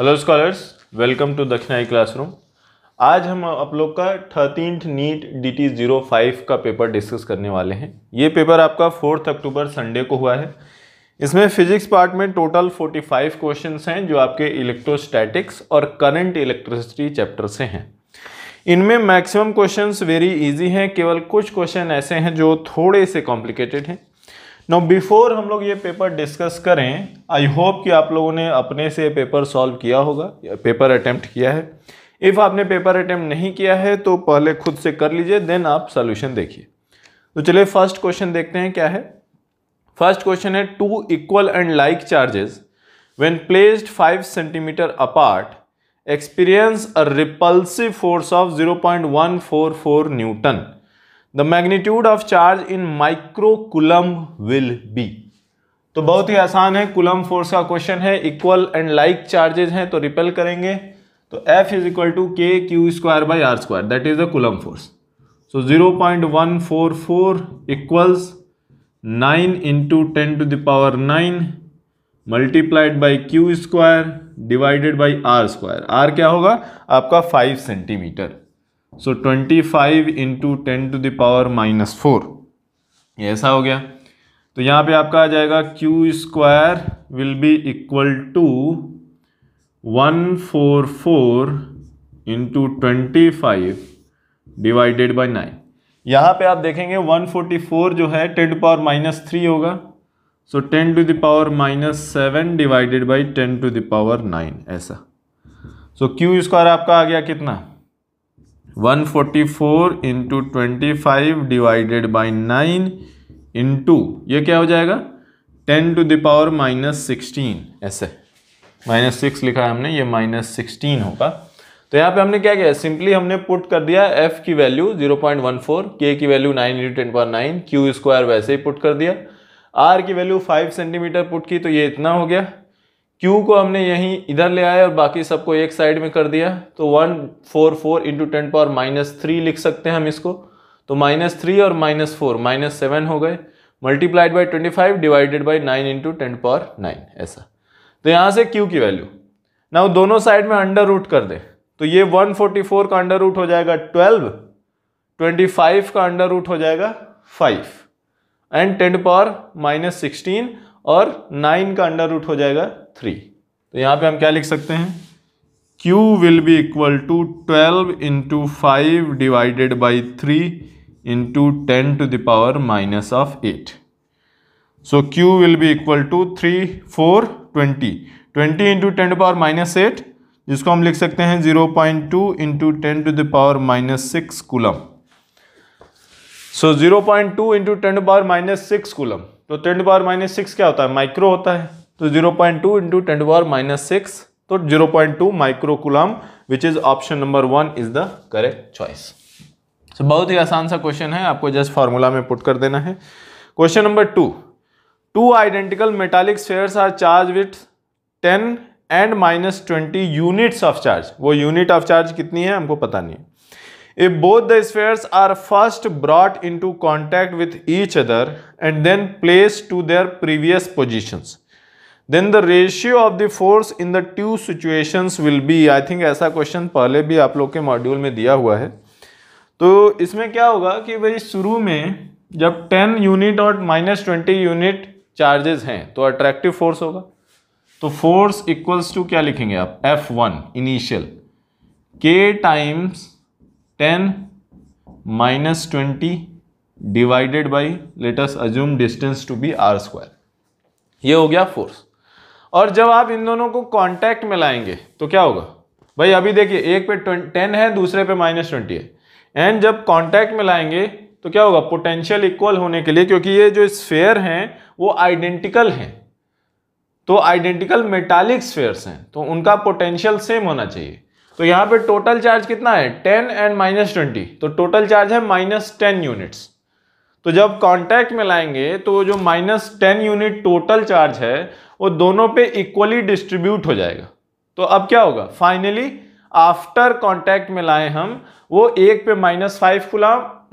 Hello scholars welcome to Dakshinai classroom आज हम आप लोग का thirteen NEET D T zero five का पेपर डिस्कस करने वाले हैं ये पेपर आपका फोर्थ अक्टूबर संडे को हुआ है इसमें फिजिक्स पार्ट में टोटल फोर्टी फाइव क्वेश्चन हैं जो आपके इलेक्ट्रोस्टैटिक्स और करंट इलेक्ट्रिसिटी चैप्टर से हैं इनमें मैक्सिमम क्वेश्चंस वेरी इजी हैं केवल कुछ क्वेश्चन ऐसे हैं जो थोड़े से कॉम्प्लिकेटेड हैं नो बिफोर हम लोग ये पेपर डिस्कस करें आई होप कि आप लोगों ने अपने से पेपर सॉल्व किया होगा पेपर अटैम्प्ट किया है इफ़ आपने पेपर अटैम्प्ट नहीं किया है तो पहले खुद से कर लीजिए देन आप सोल्यूशन देखिए तो चलिए फर्स्ट क्वेश्चन देखते हैं क्या है फर्स्ट क्वेश्चन है two equal and like charges when placed 5 centimeter force of zero point one four 0.144 newton the magnitude of charge in micro coulomb will be तो बहुत ही आसान है कुलम फोर्स का क्वेश्चन है इक्वल एंड लाइक चार्जेज हैं तो repel करेंगे तो F is equal to K Q square by R square that is the coulomb force so zero point one four four equals nine into ten to the power nine multiplied by Q square divided by R square R क्या होगा आपका five centimeter so twenty five into ten to the power minus four ऐसा हो गया तो यहाँ पे आपका आ जाएगा Q square will be equal to one four four into twenty five divided by nine यहाँ पे आप देखेंगे वन फोर्टी फोर जो है ten to power minus three होगा so ten to the power minus seven divided by ten to the power nine ऐसा so Q square आपका आ गया कितना one forty four into twenty five divided by nine into ये क्या हो जाएगा ten to the power minus sixteen ऐसे माइनस सिक्स लिखा है हमने ये माइनस सिक्सटीन होगा तो यहाँ पे हमने क्या किया सिंपली हमने पुट कर दिया f की वैल्यू 0.14 k की वैल्यू 9 इंटू टेन पर नाइन क्यू स्क्वायर वैसे ही पुट कर दिया r की वैल्यू 5 सेंटीमीटर पुट की तो ये इतना हो गया क्यू को हमने यहीं इधर ले आया और बाकी सबको एक साइड में कर दिया तो one four four into ten power minus three लिख सकते हैं हम इसको तो माइनस थ्री और माइनस फोर माइनस सेवन हो गए multiplied by twenty five divided by nine into ten power nine ऐसा तो यहाँ से क्यू की वैल्यू ना दोनों साइड में अंडर रूट कर दे तो ये 144 का अंडर रूट हो जाएगा 12 25 का अंडर रूट हो जाएगा 5 and ten power minus sixteen और 9 का अंडर रूट हो जाएगा थ्री तो यहाँ पे हम क्या लिख सकते हैं Q will be equal to twelve into five divided by three into ten to the power minus of eight so Q will be equal to three four twenty twenty into ten to power minus eight जिसको हम लिख सकते हैं zero point two into ten to the power minus six coulomb so zero point two into ten to power minus six coulomb तो ten to power minus six क्या होता है micro होता है तो 0.2 point two into ten power minus six तो 0.2 point two microcoulomb which is option number one is the correct choice so बहुत ही आसान सा क्वेश्चन है आपको जस्ट फॉर्मूला में पुट कर देना है question number two two identical metallic spheres are charge with ten and minus twenty units of charge वो यूनिट ऑफ चार्ज कितनी है हमको पता नहीं both the the are first brought into contact with each other and then place to their previous positions then the ratio of the force in the two situations will be I think ऐसा question पहले भी आप लोग के module में दिया हुआ है तो इसमें क्या होगा कि भाई शुरू में जब 10 यूनिट और माइनस ट्वेंटी यूनिट चार्जेस हैं तो अट्रैक्टिव फोर्स होगा तो फोर्स इक्वल्स टू क्या लिखेंगे आप F one initial K times ten minus twenty divided by let's assume distance to be R square ये हो गया फोर्स और जब आप इन दोनों को कॉन्टैक्ट में लाएंगे तो क्या होगा भाई अभी देखिए एक पे टेन है दूसरे पे माइनस ट्वेंटी है एंड जब कॉन्टैक्ट में लाएंगे तो क्या होगा पोटेंशियल इक्वल होने के लिए क्योंकि ये जो स्फेयर हैं वो आइडेंटिकल हैं तो आइडेंटिकल मेटालिक स्फेयर्स हैं तो उनका पोटेंशियल सेम होना चाहिए तो यहाँ पे टोटल चार्ज कितना है टेन एंड माइनस ट्वेंटी तो टोटल चार्ज है माइनस टेन यूनिट्स तो जब कांटेक्ट में लाएंगे तो जो minus ten unit total charge है वो दोनों पे इक्वली डिस्ट्रीब्यूट हो जाएगा तो अब क्या होगा फाइनली आफ्टर कॉन्टैक्ट में लाए हम वो एक पे माइनस फाइव खुला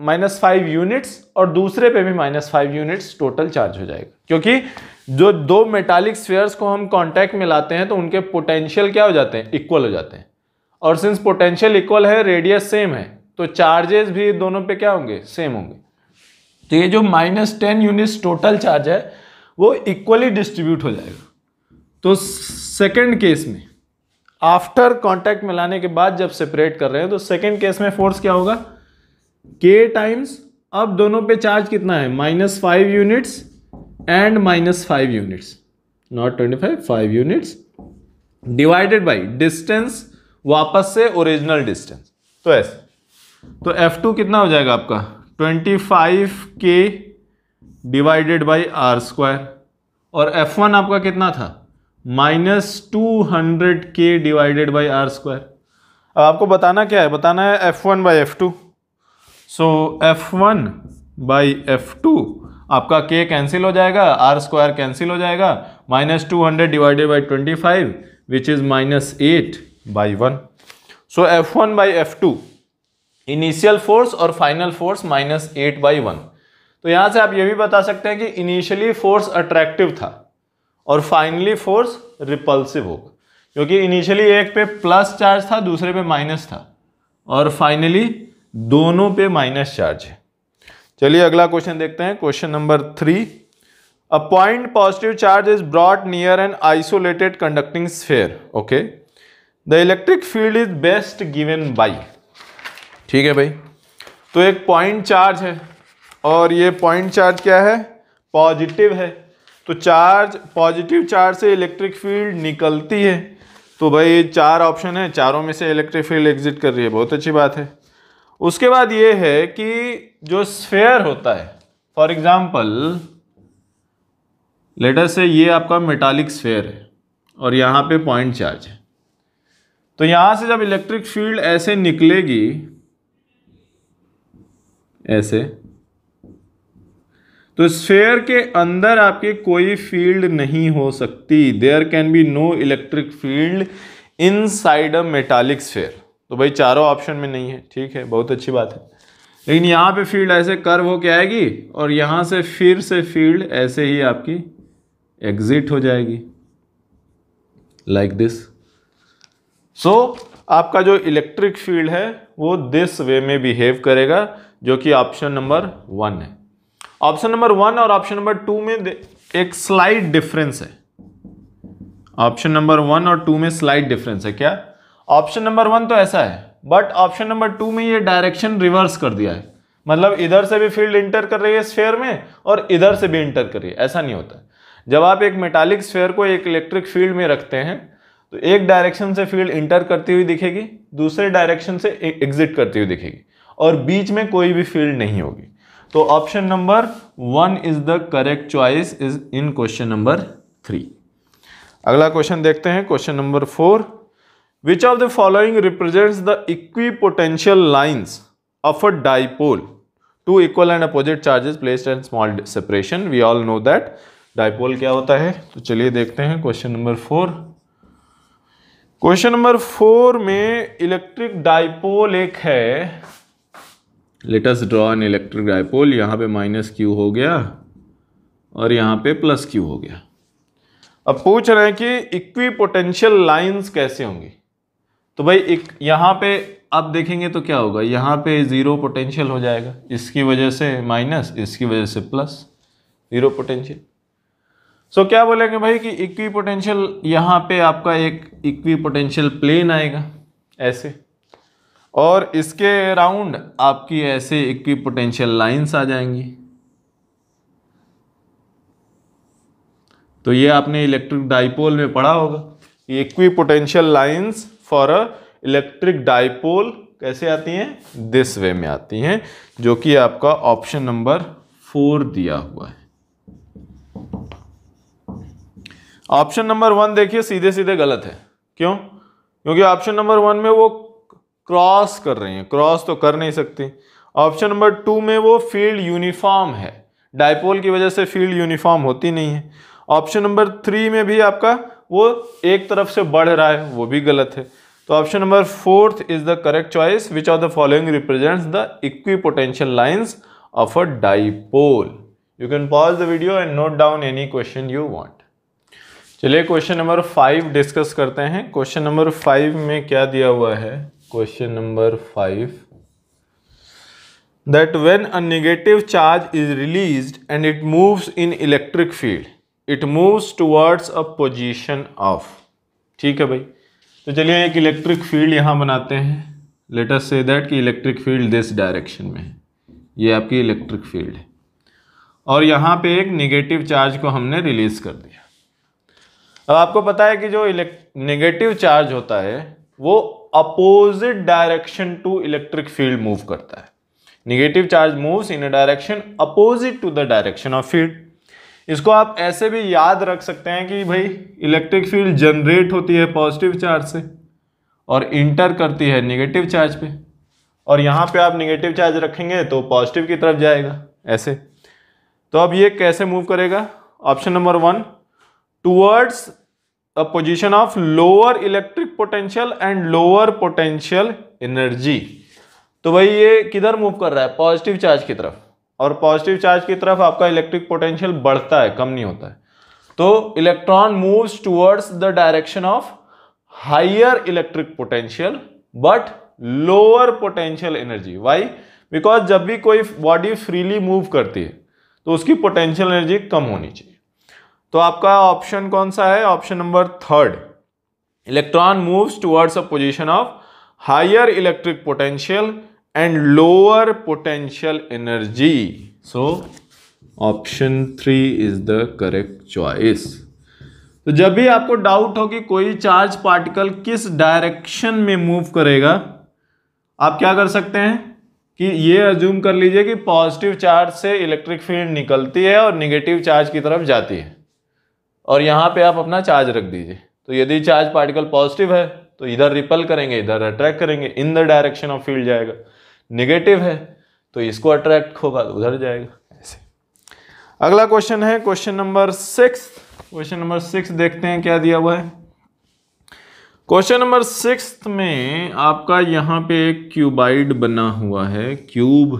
माइनस फाइव यूनिट्स और दूसरे पे भी minus five units total charge हो जाएगा क्योंकि जो दो मेटालिक स्फेयर्स को हम कॉन्टैक्ट में लाते हैं तो उनके पोटेंशियल क्या हो जाते हैं इक्वल हो जाते हैं और सिंस पोटेंशियल इक्वल है रेडियस सेम है तो चार्जेस भी दोनों पे क्या होंगे सेम होंगे तो ये जो minus ten units total charge है वो इक्वली डिस्ट्रीब्यूट हो जाएगा तो सेकेंड केस में आफ्टर कांटेक्ट में लाने के बाद जब सेपरेट कर रहे हैं तो सेकेंड केस में फोर्स क्या होगा के टाइम्स अब दोनों पे चार्ज कितना है minus five units and minus five units not twenty five five units divided by distance वापस से ओरिजिनल डिस्टेंस तो ऐसे तो टू कितना हो जाएगा आपका five K divided by R square और एफ वन आपका कितना था minus two hundred K divided by R square अब आपको बताना क्या है बताना है F one by F two so F one by F two आपका के कैंसिल हो जाएगा आर स्क्वायर कैंसिल हो जाएगा minus two hundred divided by twenty five which is minus eight by one so F one by F two initial force और final force minus eight by one तो यहाँ से आप ये भी बता सकते हैं कि इनिशियली फोर्स अट्रैक्टिव था और फाइनली फोर्स रिपल्सिव होगा क्योंकि इनिशियली एक पे प्लस चार्ज था दूसरे पे माइनस था और फाइनली दोनों पे माइनस चार्ज है चलिए अगला क्वेश्चन देखते हैं question number three a point positive charge is brought near an isolated conducting sphere okay the electric field is best given by ठीक है भाई तो एक पॉइंट चार्ज है और ये पॉइंट चार्ज क्या है पॉजिटिव है तो चार्ज पॉजिटिव चार्ज से इलेक्ट्रिक फील्ड निकलती है तो भाई चार ऑप्शन है चारों में से इलेक्ट्रिक फील्ड एग्जिट कर रही है बहुत अच्छी बात है उसके बाद ये है कि जो स्फेयर होता है फॉर एग्जाम्पल लेटर से ये आपका मेटालिक स्फेयर है और यहाँ पे पॉइंट चार्ज है तो यहाँ से जब इलेक्ट्रिक फील्ड ऐसे निकलेगी ऐसे तो स्फेयर के अंदर आपके कोई फील्ड नहीं हो सकती there can be no electric field inside a metallic sphere तो भाई चारों ऑप्शन में नहीं है ठीक है बहुत अच्छी बात है लेकिन यहाँ पे फील्ड ऐसे कर्व हो के आएगी और यहाँ से फिर से फील्ड ऐसे ही आपकी एग्जिट हो जाएगी लाइक दिस सो आपका जो इलेक्ट्रिक फील्ड है वो दिस वे में बिहेव करेगा जो कि ऑप्शन नंबर वन है ऑप्शन नंबर वन और ऑप्शन नंबर टू में एक स्लाइड डिफरेंस है ऑप्शन नंबर वन और टू में स्लाइड डिफरेंस है क्या ऑप्शन नंबर वन तो ऐसा है बट ऑप्शन नंबर टू में ये डायरेक्शन रिवर्स कर दिया है मतलब इधर से भी फील्ड इंटर कर रही है स्फेयर में और इधर से भी इंटर कर रही है ऐसा नहीं होता जब आप एक मेटालिक स्फेयर को एक इलेक्ट्रिक फील्ड में रखते हैं तो एक डायरेक्शन से फील्ड इंटर करती हुई दिखेगी दूसरे डायरेक्शन से एग्जिट e- करती हुई दिखेगी और बीच में कोई भी फील्ड नहीं होगी तो option number one is the correct choice is in question number three अगला क्वेश्चन देखते हैं question number four which of the following represents the equipotential lines of a dipole two equal and opposite charges place and small separation we all know that dipole क्या होता है तो चलिए देखते हैं question number four question number four में electric dipole एक है let's draw an electric dipole यहाँ पे माइनस क्यू हो गया और यहाँ पे प्लस क्यू हो गया अब पूछ रहे हैं कि इक्वी पोटेंशियल लाइन्स कैसे होंगी तो भाई एक यहाँ पे आप देखेंगे तो क्या होगा यहाँ पे ज़ीरो पोटेंशियल हो जाएगा इसकी वजह से माइनस इसकी वजह से प्लस ज़ीरो पोटेंशियल सो क्या बोलेंगे भाई कि इक्वी पोटेंशियल यहाँ पे आपका एक इक्वी पोटेंशियल प्लेन आएगा ऐसे और इसके अराउंड आपकी ऐसे इक्वी पोटेंशियल लाइन्स आ जाएंगी तो ये आपने इलेक्ट्रिक डाइपोल में पढ़ा होगा equipotential lines for a electric dipole कैसे आती हैं दिस वे में आती हैं जो कि आपका ऑप्शन नंबर फोर दिया हुआ है ऑप्शन नंबर वन देखिए सीधे सीधे गलत है क्यों क्योंकि ऑप्शन नंबर वन में वो क्रॉस कर रही हैं क्रॉस तो कर नहीं सकती ऑप्शन नंबर टू में वो फील्ड यूनिफॉर्म है डायपोल की वजह से फील्ड यूनिफॉर्म होती नहीं है ऑप्शन नंबर थ्री में भी आपका वो एक तरफ से बढ़ रहा है वो भी गलत है तो option number fourth is the correct choice which of the following represents the equipotential lines of a dipole you can pause the video and note down any question you want चलिए question number five discuss करते हैं question number five में क्या दिया हुआ है question number five that when a negative charge is released and it moves in electric field it moves towards a position of ठीक है भाई तो चलिए एक इलेक्ट्रिक फील्ड यहाँ बनाते हैं लेट से दैट कि इलेक्ट्रिक फील्ड दिस डायरेक्शन में है ये आपकी इलेक्ट्रिक फील्ड है और यहाँ पे एक निगेटिव चार्ज को हमने रिलीज़ कर दिया अब आपको पता है कि जो इलेक्ट निगेटिव चार्ज होता है वो opposite direction to electric field move करता है negative charge moves in a direction opposite to the direction of field इसको आप ऐसे भी याद रख सकते हैं कि भाई इलेक्ट्रिक फील्ड जनरेट होती है पॉजिटिव चार्ज से और इंटर करती है निगेटिव चार्ज पे और यहाँ पे आप निगेटिव चार्ज रखेंगे तो पॉजिटिव की तरफ जाएगा ऐसे तो अब ये कैसे मूव करेगा option number one towards a position of lower electric potential and lower potential energy तो भाई ये किधर मूव कर रहा है पॉजिटिव चार्ज की तरफ और पॉजिटिव चार्ज की तरफ आपका इलेक्ट्रिक पोटेंशियल बढ़ता है कम नहीं होता है तो electron moves towards the direction of higher electric potential but lower potential energy why because जब भी कोई बॉडी फ्रीली मूव करती है तो उसकी पोटेंशियल एनर्जी कम होनी चाहिए तो आपका ऑप्शन कौन सा है option number third electron moves towards a position of higher electric potential and lower potential energy so option three is the correct choice तो जब भी आपको डाउट हो कि कोई चार्ज पार्टिकल किस डायरेक्शन में मूव करेगा आप क्या कर सकते हैं कि ये अज्यूम कर लीजिए कि पॉजिटिव चार्ज से इलेक्ट्रिक फील्ड निकलती है और निगेटिव चार्ज की तरफ जाती है और यहाँ पे आप अपना चार्ज रख दीजिए तो यदि चार्ज पार्टिकल पॉजिटिव है तो इधर रिपल करेंगे इधर अट्रैक्ट करेंगे in the direction of field जाएगा निगेटिव है तो इसको अट्रैक्ट होगा तो उधर जाएगा ऐसे अगला क्वेश्चन है question number six question number six देखते हैं क्या दिया हुआ है क्वेश्चन नंबर सिक्स में आपका यहाँ पे एक क्यूबाइड बना हुआ है cube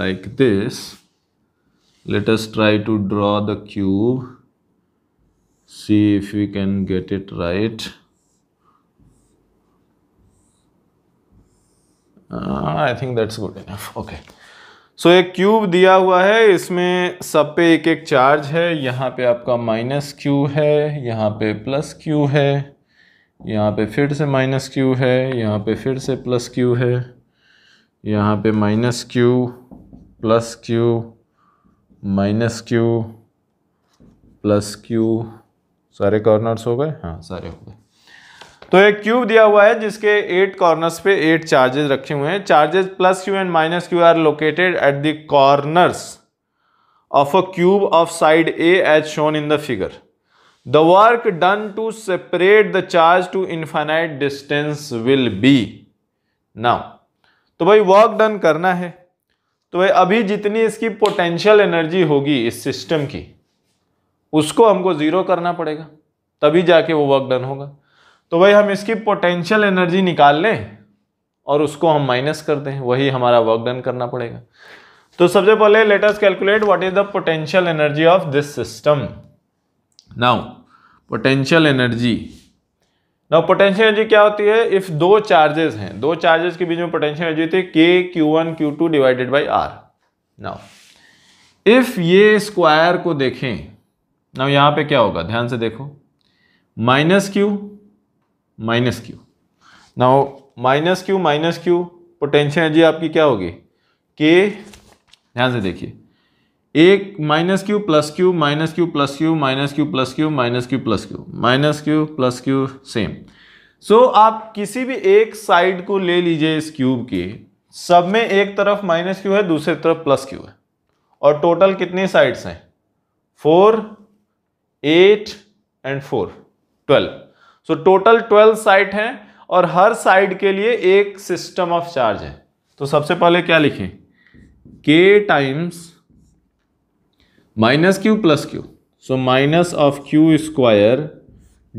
like this let us try to draw the cube see if we can get it right. I think that's good enough okay so एक क्यूब दिया हुआ है इसमें सब पे एक एक चार्ज है यहाँ पे आपका माइनस क्यू है यहाँ पे प्लस क्यू है यहाँ पे फिर से माइनस क्यू है यहाँ पे फिर से प्लस क्यू है यहाँ पे minus Q plus Q minus Q plus Q सारे कॉर्नर्स हो गए हाँ सारे हो गए तो एक क्यूब दिया हुआ है जिसके एट कॉर्नर्स पे एट चार्जेस रखे हुए हैं charges plus Q and minus Q are located at the corners of a cube of side A as shown in the figure the work done to separate the charge to infinite distance will be now तो भाई work done करना है तो भाई अभी जितनी इसकी potential energy होगी इस सिस्टम की उसको हमको ज़ीरो करना पड़ेगा तभी जाके वो वर्क डन होगा तो भाई हम इसकी पोटेंशियल एनर्जी निकाल लें और उसको हम माइनस कर दें वही हमारा वर्क डन करना पड़ेगा तो सबसे पहले let us calculate what is the potential energy of this system now potential energy now potential energy क्या होती है इफ दो चार्जेस हैं दो चार्जेस के बीच में पोटेंशियल एनर्जी होती है K Q one Q two divided by R now if ये स्क्वायर को देखें ना यहाँ पे क्या होगा ध्यान से देखो माइनस क्यू माइनस क्यू ना minus Q minus Q potential energy आपकी क्या होगी के ध्यान से देखिए एक minus Q plus Q minus Q plus Q minus Q plus Q minus Q plus Q minus Q plus Q same so आप किसी भी एक साइड को ले लीजिए इस क्यूब के सब में एक तरफ माइनस क्यू है दूसरी तरफ प्लस क्यू है और टोटल कितनी साइड्स हैं four eight and four twelve so total twelve site हैं और हर साइड के लिए एक सिस्टम ऑफ चार्ज है तो सबसे पहले क्या लिखें K times minus Q plus Q so minus of Q square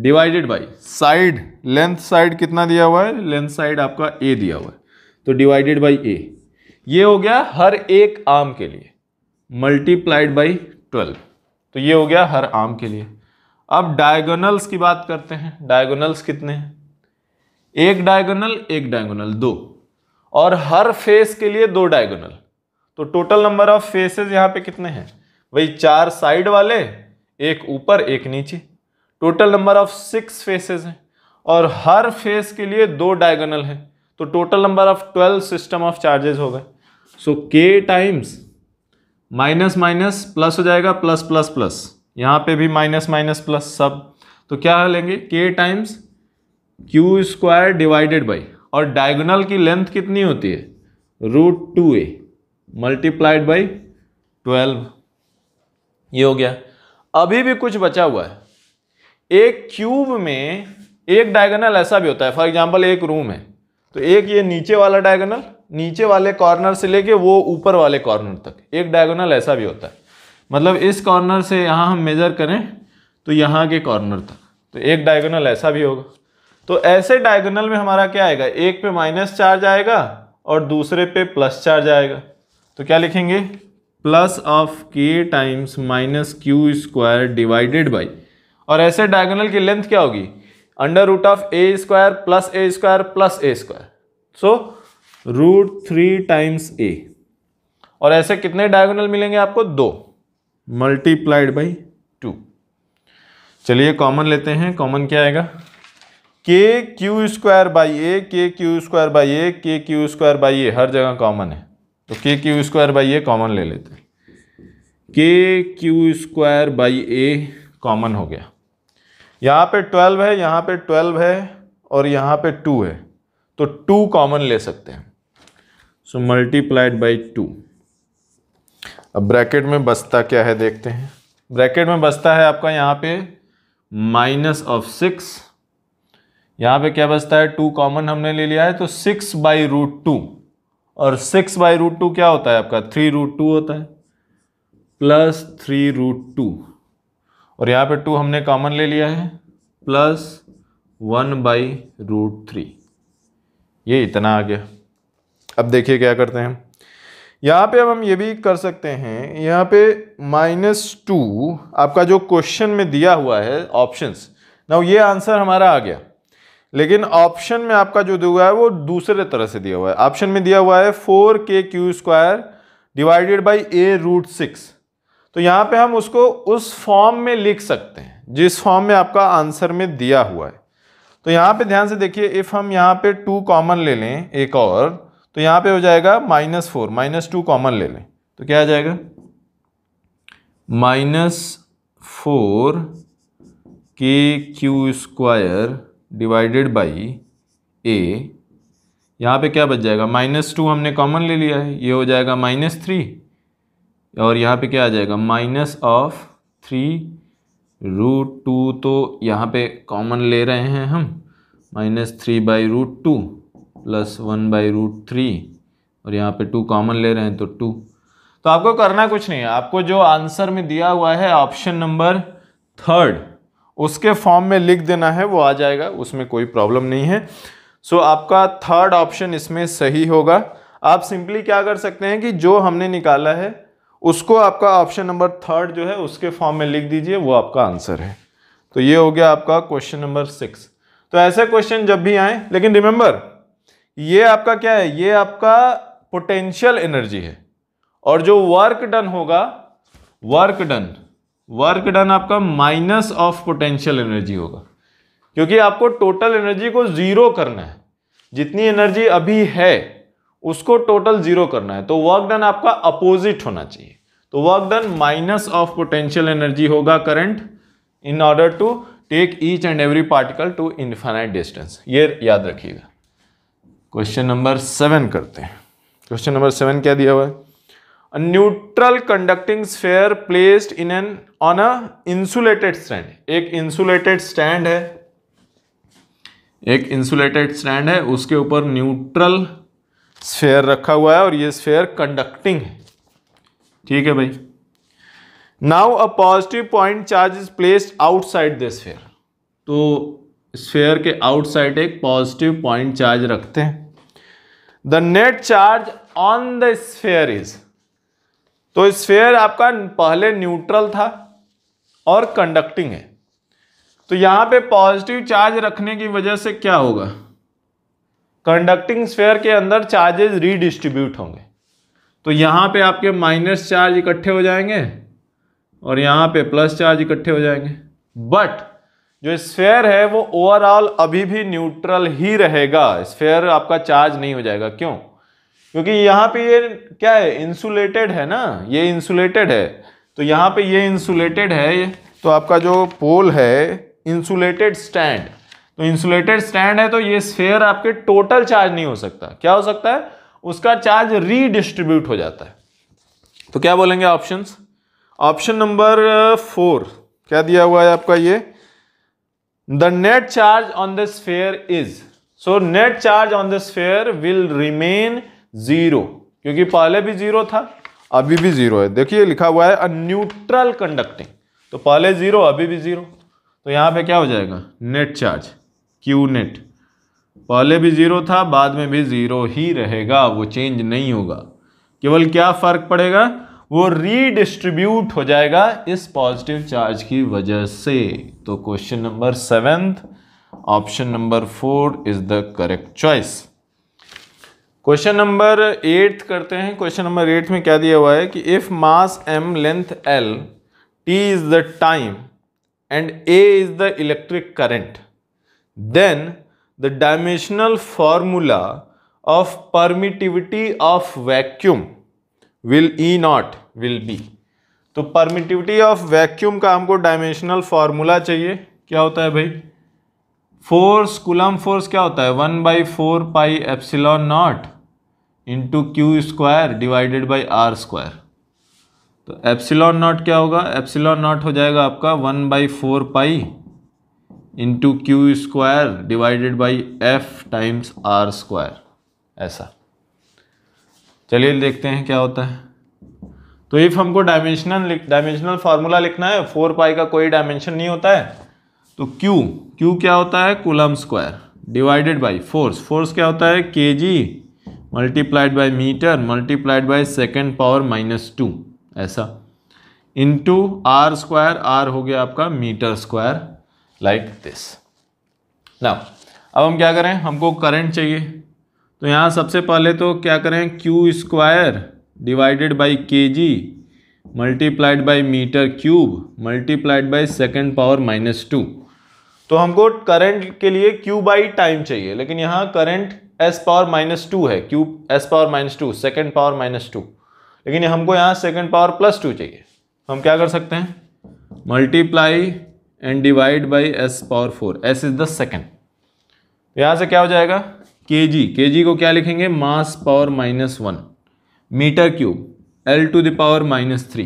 divided by side length side कितना दिया हुआ है लेंथ साइड आपका ए दिया हुआ है तो डिवाइडेड बाई ए ये हो गया हर एक आर्म के लिए मल्टीप्लाइड बाई ट्वेल्व तो ये हो गया हर आम के लिए अब डायगोनल्स की बात करते हैं डायगोनल्स कितने हैं एक डायगोनल एक डायगोनल दो और हर फेस के लिए दो डायगोनल तो टोटल नंबर ऑफ फेसेस यहाँ पे कितने हैं वही चार साइड वाले एक ऊपर एक नीचे total number of six faces हैं और हर फेस के लिए दो डायगोनल हैं तो total number of twelve system of charges हो गए सो के टाइम्स माइनस माइनस प्लस हो जाएगा प्लस प्लस प्लस यहाँ पे भी माइनस माइनस प्लस सब तो क्या लेंगे K times Q square divided by और डायगोनल की लेंथ कितनी होती है root two A multiplied by twelve ये हो गया अभी भी कुछ बचा हुआ है एक क्यूब में एक डायगोनल ऐसा भी होता है फॉर एग्जाम्पल एक रूम है तो एक ये नीचे वाला डायगोनल नीचे वाले कॉर्नर से लेके वो ऊपर वाले कॉर्नर तक एक डायगोनल ऐसा भी होता है मतलब इस कॉर्नर से यहाँ हम मेज़र करें तो यहाँ के कॉर्नर तक तो एक डायगोनल ऐसा भी होगा तो ऐसे डायगोनल में हमारा क्या आएगा एक पे माइनस चार्ज आएगा और दूसरे पे प्लस चार्ज आएगा तो क्या लिखेंगे plus of K times minus Q square divided by और ऐसे डायगोनल की लेंथ क्या होगी under root of A square plus A square plus A square so root three times A और ऐसे कितने डायगोनल मिलेंगे आपको दो मल्टीप्लाइड बाई टू चलिए कॉमन लेते हैं कॉमन क्या आएगा के Q square by A K Q square by A K Q square by A हर जगह कॉमन है तो K Q square by A common ले लेते हैं K Q square by A common हो गया यहाँ पे ट्वेल्व है यहाँ पे ट्वेल्व है और यहाँ पे टू है तो टू कॉमन ले सकते हैं सो मल्टीप्लाइड बाई टू अब ब्रैकेट में बसता क्या है देखते हैं ब्रैकेट में बसता है आपका यहाँ पे माइनस ऑफ सिक्स यहाँ पे क्या बसता है टू कॉमन हमने ले लिया है तो सिक्स बाई रूट टू और सिक्स बाई रूट टू क्या होता है आपका थ्री रूट टू होता है प्लस थ्री रूट टू और यहाँ पे टू हमने कॉमन ले लिया है plus one by root three ये इतना आ गया अब देखिए क्या करते हैं यहाँ पे अब हम ये भी कर सकते हैं यहाँ पे माइनस टू आपका जो क्वेश्चन में दिया हुआ है ऑप्शंस ना ये आंसर हमारा आ गया लेकिन ऑप्शन में आपका जो दिया हुआ है वो दूसरे तरह से दिया हुआ है ऑप्शन में दिया हुआ है four K Q square divided by A root six तो यहाँ पे हम उसको उस फॉर्म में लिख सकते हैं जिस फॉर्म में आपका आंसर में दिया हुआ है तो यहाँ पे ध्यान से देखिए इफ़ हम यहाँ पे टू कॉमन ले लें एक और तो यहाँ पे हो जाएगा minus four minus two common ले लें तो क्या आ जाएगा minus four K Q square divided by A यहाँ पे क्या बच जाएगा माइनस टू हमने कॉमन ले लिया है ये हो जाएगा माइनस थ्री और यहाँ पे क्या आ जाएगा minus of three root two तो यहाँ पे कॉमन ले रहे हैं हम minus three by root two plus one by root three और यहाँ पे टू कॉमन ले रहे हैं तो टू तो आपको करना कुछ नहीं है आपको जो आंसर में दिया हुआ है ऑप्शन नंबर थर्ड उसके फॉर्म में लिख देना है वो आ जाएगा उसमें कोई प्रॉब्लम नहीं है सो so, आपका थर्ड ऑप्शन इसमें सही होगा आप सिंपली क्या कर सकते हैं कि जो हमने निकाला है उसको आपका ऑप्शन नंबर थर्ड जो है उसके फॉर्म में लिख दीजिए वो आपका आंसर है तो ये हो गया आपका क्वेश्चन नंबर सिक्स तो ऐसे क्वेश्चन जब भी आए लेकिन रिमेंबर ये आपका क्या है ये आपका पोटेंशियल एनर्जी है और जो वर्क डन होगा वर्क डन वर्क डन आपका माइनस ऑफ पोटेंशियल एनर्जी होगा क्योंकि आपको टोटल एनर्जी को जीरो करना है जितनी एनर्जी अभी है उसको टोटल जीरो करना है तो वर्क डन आपका अपोजिट होना चाहिए तो work done minus of potential energy होगा current in order to take each and every particle to infinite distance ये याद रखिएगा क्वेश्चन नंबर सेवन करते हैं क्वेश्चन नंबर सेवन क्या दिया हुआ है a neutral conducting sphere placed in an on a insulated stand एक इंसुलेटेड स्टैंड है एक इंसुलेटेड स्टैंड है उसके ऊपर न्यूट्रल स्फेयर रखा हुआ है और ये स्फेयर कंडक्टिंग है ठीक है भाई now a positive point charge is placed outside the sphere तो स्फेयर के आउटसाइड एक पॉजिटिव पॉइंट चार्ज रखते हैं the net charge on the sphere is तो स्फेयर आपका पहले न्यूट्रल था और कंडक्टिंग है तो यहां पे पॉजिटिव चार्ज रखने की वजह से क्या होगा कंडक्टिंग स्फेयर के अंदर चार्जेस रीडिस्ट्रीब्यूट होंगे तो यहाँ पे आपके माइनस चार्ज इकट्ठे हो जाएंगे और यहाँ पे प्लस चार्ज इकट्ठे हो जाएंगे बट जो स्फेयर है वो ओवरऑल अभी भी न्यूट्रल ही रहेगा स्फेयर आपका चार्ज नहीं हो जाएगा क्यों क्योंकि यहाँ पे ये क्या है इंसुलेटेड है ना ये इंसुलेटेड है तो यहाँ पे ये इंसुलेटेड है तो आपका जो पोल है इंसुलेटेड स्टैंड तो इंसुलेटेड स्टैंड है तो ये स्फेयर आपके टोटल चार्ज नहीं हो सकता क्या हो सकता है उसका चार्ज रीडिस्ट्रीब्यूट हो जाता है तो क्या बोलेंगे ऑप्शन ऑप्शन नंबर फोर क्या दिया हुआ है आपका ये the net charge on the sphere is so net charge on the sphere will remain zero क्योंकि पहले भी जीरो था अभी भी जीरो है देखिए लिखा हुआ है अ न्यूट्रल कंडक्टिंग तो पहले जीरो अभी भी जीरो तो यहां पे क्या हो जाएगा नेट चार्ज क्यू नेट पहले भी जीरो था बाद में भी जीरो ही रहेगा वो चेंज नहीं होगा केवल क्या फर्क पड़ेगा वो रीडिस्ट्रीब्यूट हो जाएगा इस पॉजिटिव चार्ज की वजह से तो question number seventh option number four is the correct choice question number eight करते हैं क्वेश्चन नंबर एट में क्या दिया हुआ है कि if mass M length L T is the time and A is the electric current then the dimensional formula of permittivity of vacuum will E naught will be तो permittivity of vacuum का हमको dimensional formula चाहिए क्या होता है भाई force coulomb force क्या होता है one by four pi epsilon naught into Q square divided by R square तो एप्सिलॉन नॉट क्या होगा एप्सिलॉन नॉट हो जाएगा आपका one by four pi into Q square divided by F times R square ऐसा चलिए देखते हैं क्या होता है तो इफ़ हमको डायमेंशनल डायमेंशनल फार्मूला लिखना है फोर पाई का कोई डायमेंशन नहीं होता है तो क्यू क्यू क्या होता है coulomb square divided by force force क्या होता है K G multiplied by metre multiplied by second power minus two ऐसा इंटू आर स्क्वायर आर हो गया आपका मीटर स्क्वायर लाइक दिस ना अब हम क्या करें हमको करंट चाहिए तो यहाँ सबसे पहले तो क्या करें Q square divided by K G multiplied by metre cube multiplied by second power minus two तो हमको करंट के लिए क्यू बाई टाइम चाहिए लेकिन यहाँ current S power minus two है cube S power minus two second power minus two लेकिन हमको यहाँ सेकेंड पावर प्लस टू चाहिए हम क्या कर सकते हैं multiply and divide by S power four S is the second यहाँ से क्या हो जाएगा के जी के जी को क्या लिखेंगे mass power minus one metre cube L to the power minus three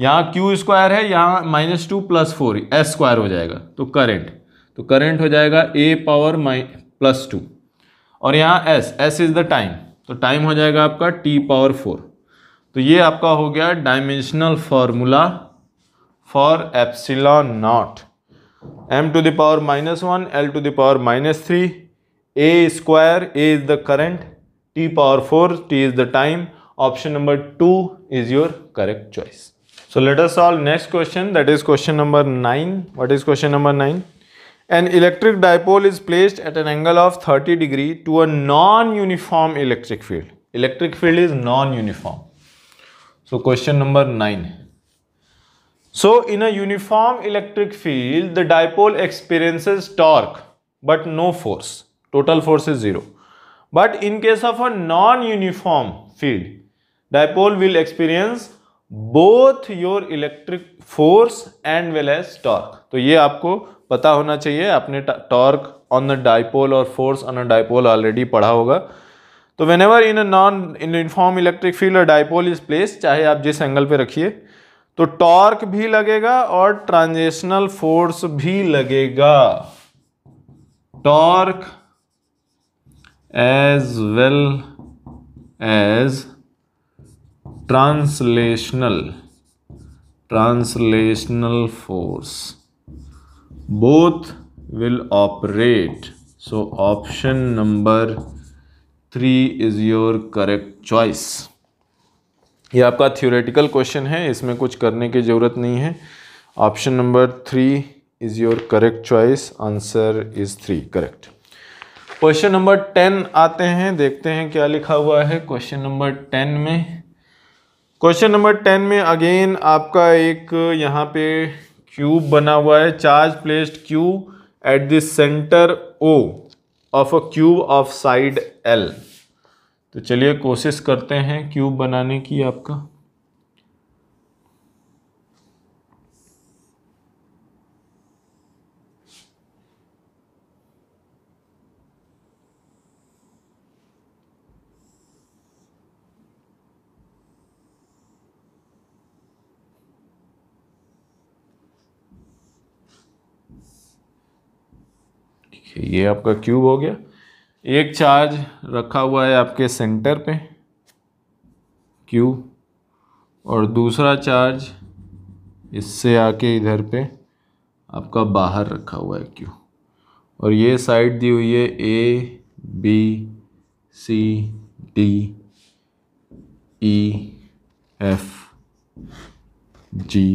यहाँ क्यू स्क्वायर है यहाँ minus two plus four S square हो जाएगा तो करेंट तो करेंट हो जाएगा ए पावर माइ प्लस टू और यहाँ S S is the time तो टाइम हो जाएगा आपका टी पावर फोर तो ये आपका हो गया dimensional formula for epsilon naught M to the power minus one L to the power minus three a square a is the current t power 4 t is the time option number 2 is your correct choice so let us solve next question that is question number 9 what is question number 9 an electric dipole is placed at an angle of 30 degree to a non-uniform electric field electric field is non-uniform so question number 9 so in a uniform electric field, the dipole experiences torque but no force. Total force is zero but in case of a non uniform field dipole will experience both your electric force and well as torque तो ये आपको पता होना चाहिए आपने torque on the dipole और force on a dipole already पढ़ा होगा तो whenever in a non uniform electric field dipole is place चाहे आप जिस एंगल पे रखिए तो टॉर्क भी लगेगा और ट्रांजेशनल फोर्स भी लगेगा torque as well as translational translational force both will operate so option number three is your correct choice ये आपका थियोरेटिकल क्वेश्चन है इसमें कुछ करने की ज़रूरत नहीं है option number three is your correct choice answer is three correct question number ten आते हैं देखते हैं क्या लिखा हुआ है क्वेश्चन नंबर टेन में क्वेश्चन नंबर टेन में अगेन आपका एक यहाँ पे क्यूब बना हुआ है charge placed Q at the centre O of a cube of side L तो चलिए कोशिश करते हैं क्यूब बनाने की आपका ये आपका क्यूब हो गया एक चार्ज रखा हुआ है आपके सेंटर पे क्यू और दूसरा चार्ज इससे आके इधर पे आपका बाहर रखा हुआ है क्यू और ये साइड दी हुई है A B C D E F G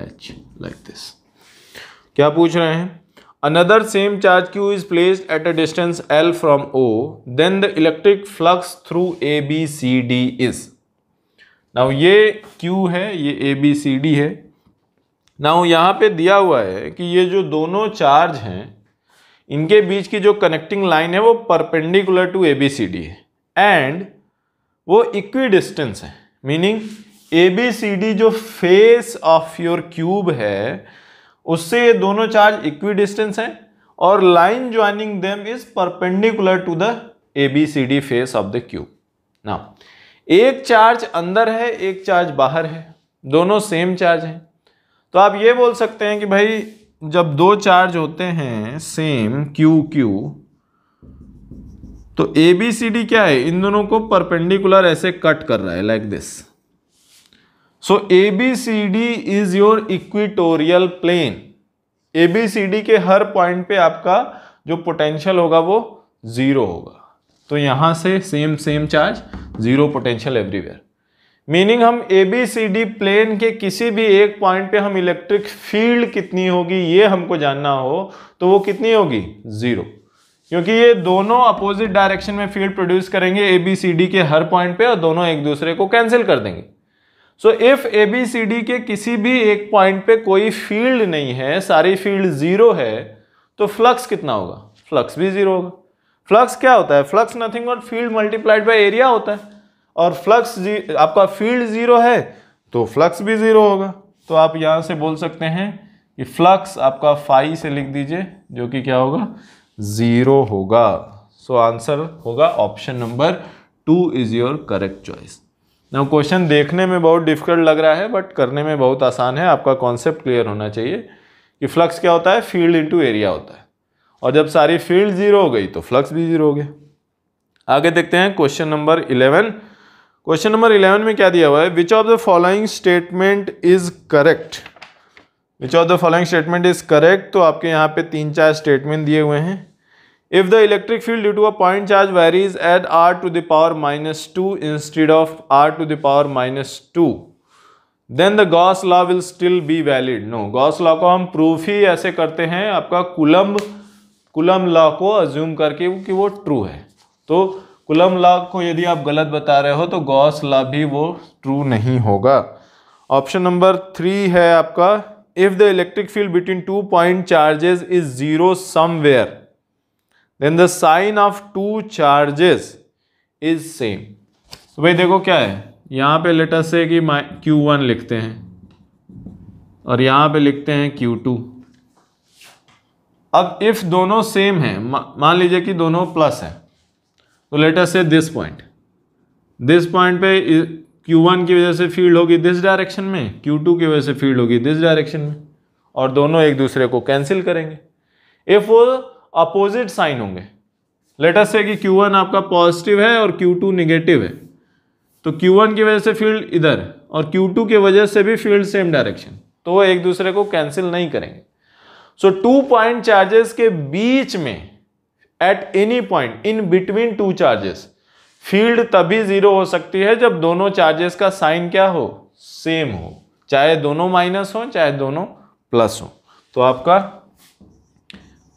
H like this क्या पूछ रहे हैं another same charge q is placed at a distance l from o then the electric flux through a b c d is now ये q है ये a b c d है now यहाँ पे दिया हुआ है कि ये जो दोनों चार्ज हैं इनके बीच की जो कनेक्टिंग लाइन है वो perpendicular to A B C D है एंड वो इक्वी डिस्टेंस है meaning A B C D जो फेस ऑफ योर क्यूब है उससे ये दोनों चार्ज इक्वी डिस्टेंस हैं और line joining them is perpendicular to the A B C D face of the cube ना एक चार्ज अंदर है एक चार्ज बाहर है दोनों सेम चार्ज हैं तो आप ये बोल सकते हैं कि भाई जब दो चार्ज होते हैं सेम क्यू क्यू तो ए बी सी डी क्या है इन दोनों को परपेंडिकुलर ऐसे कट कर रहा है like like this so A B C D is your equatorial plane A B C D के हर पॉइंट पे आपका जो पोटेंशियल होगा वो जीरो होगा तो यहाँ से same same charge zero potential everywhere meaning हम A B C D plane के किसी भी एक पॉइंट पे हम इलेक्ट्रिक फील्ड कितनी होगी ये हमको जानना हो तो वो कितनी होगी जीरो क्योंकि ये दोनों अपोजिट डायरेक्शन में फील्ड प्रोड्यूस करेंगे ए बी सी डी के हर पॉइंट पे और दोनों एक दूसरे को कैंसिल कर देंगे so if A B C D के किसी भी एक पॉइंट पे कोई फील्ड नहीं है सारी फील्ड जीरो है तो फ्लक्स कितना होगा फ्लक्स भी जीरो होगा फ्लक्स क्या होता है फ्लक्स नथिंग और फील्ड मल्टीप्लाइड बाय एरिया होता है और फ्लक्स आपका फील्ड जीरो है तो फ्लक्स भी जीरो होगा तो आप यहां से बोल सकते हैं कि फ्लक्स आपका फाई से लिख दीजिए जो कि क्या होगा जीरो होगा सो आंसर होगा option number two is your correct choice ना क्वेश्चन देखने में बहुत डिफिकल्ट लग रहा है बट करने में बहुत आसान है आपका कॉन्सेप्ट क्लियर होना चाहिए कि फ्लक्स क्या होता है फील्ड इंटू एरिया होता है और जब सारी फील्ड जीरो हो गई तो फ्लक्स भी जीरो हो गया आगे देखते हैं question number eleven question number eleven में क्या दिया हुआ है which of the following statement is correct which of the following statement is correct तो आपके यहाँ पे तीन चार स्टेटमेंट दिए हुए हैं if the electric field due to a point charge varies at r to the power minus 2 instead of r to the power minus 2 then the Gauss law will still be valid no Gauss law को हम proof ही ऐसे करते हैं आपका coulomb coulomb law को assume करके कि वो ट्रू है तो कुलम लॉ को यदि आप गलत बता रहे हो तो गॉस लॉ भी वो ट्रू नहीं होगा ऑप्शन नंबर थ्री है आपका if the electric field between two point charges is zero somewhere then the sign of two charges is same तो भाई देखो क्या है यहाँ पे लेटर से कि क्यू वन लिखते हैं और यहाँ पे लिखते हैं क्यू टू अब इफ़ दोनों सेम हैं मान लीजिए कि दोनों प्लस हैं तो लेटर से दिस पॉइंट दिस पॉइंट पे क्यू वन की वजह से फील्ड होगी दिस डायरेक्शन में क्यू टू की वजह से फील्ड होगी दिस डायरेक्शन में और दोनों एक दूसरे को कैंसिल करेंगे इफ़ वो अपोजिट साइन होंगे लेटर से कि Q1 आपका पॉजिटिव है और Q2 नेगेटिव है तो Q1 की वजह से फील्ड इधर और Q2 की वजह से भी फील्ड सेम डायरेक्शन तो वो एक दूसरे को कैंसिल नहीं करेंगे सो टू पॉइंट चार्जेस के बीच में at any point in between two charges field तभी जीरो हो सकती है जब दोनों चार्जेस का साइन क्या हो सेम हो चाहे दोनों माइनस हो चाहे दोनों प्लस हो तो आपका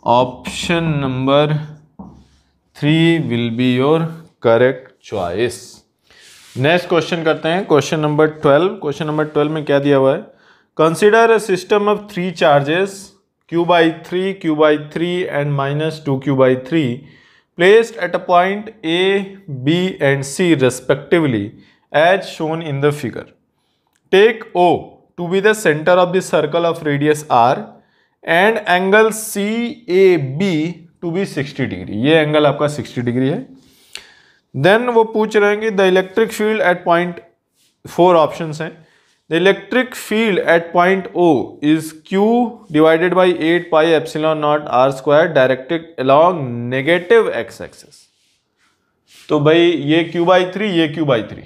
option number three will be your correct choice next question करते हैं question number twelve question number twelve में क्या दिया हुआ है consider a system of three charges Q by three Q by three and minus two Q by three placed at a point A B and C respectively as shown in the figure take O to be centre of the circle of radius are and angle C A B to be 60 degree ये angle आपका 60 degree है then वो पूछ रहे हैं कि the electric field at point four option हैं the electric field at point O is Q divided by eight pi epsilon not are square directed along negative X axis तो भाई ये क्यू बाई थ्री ये Q by three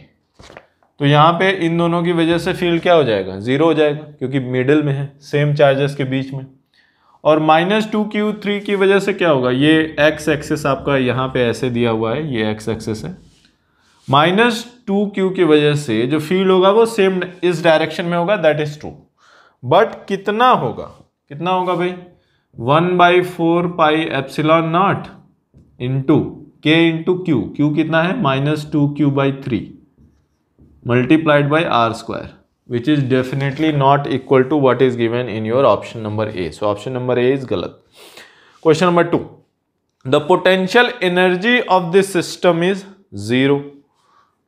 तो यहाँ पे इन दोनों की वजह से फील्ड क्या हो जाएगा ज़ीरो हो जाएगा क्योंकि मिडिल में है सेम चार्जेस के बीच में और माइनस टू क्यू थ्री की वजह से क्या होगा ये एक्स एक्सेस आपका यहाँ पे ऐसे दिया हुआ है ये एक्स एक्सेस है माइनस टू क्यू की वजह से जो फील्ड होगा वो सेम इस डायरेक्शन में होगा दैट इज ट्रू बट कितना होगा कितना होगा भाई one by four pi epsilon naught into K into Q Q कितना है minus two Q by three multiplied by R square which is definitely not equal to what is given in your option number A. So option number A is galat. Question number 2. The potential energy of this system is zero.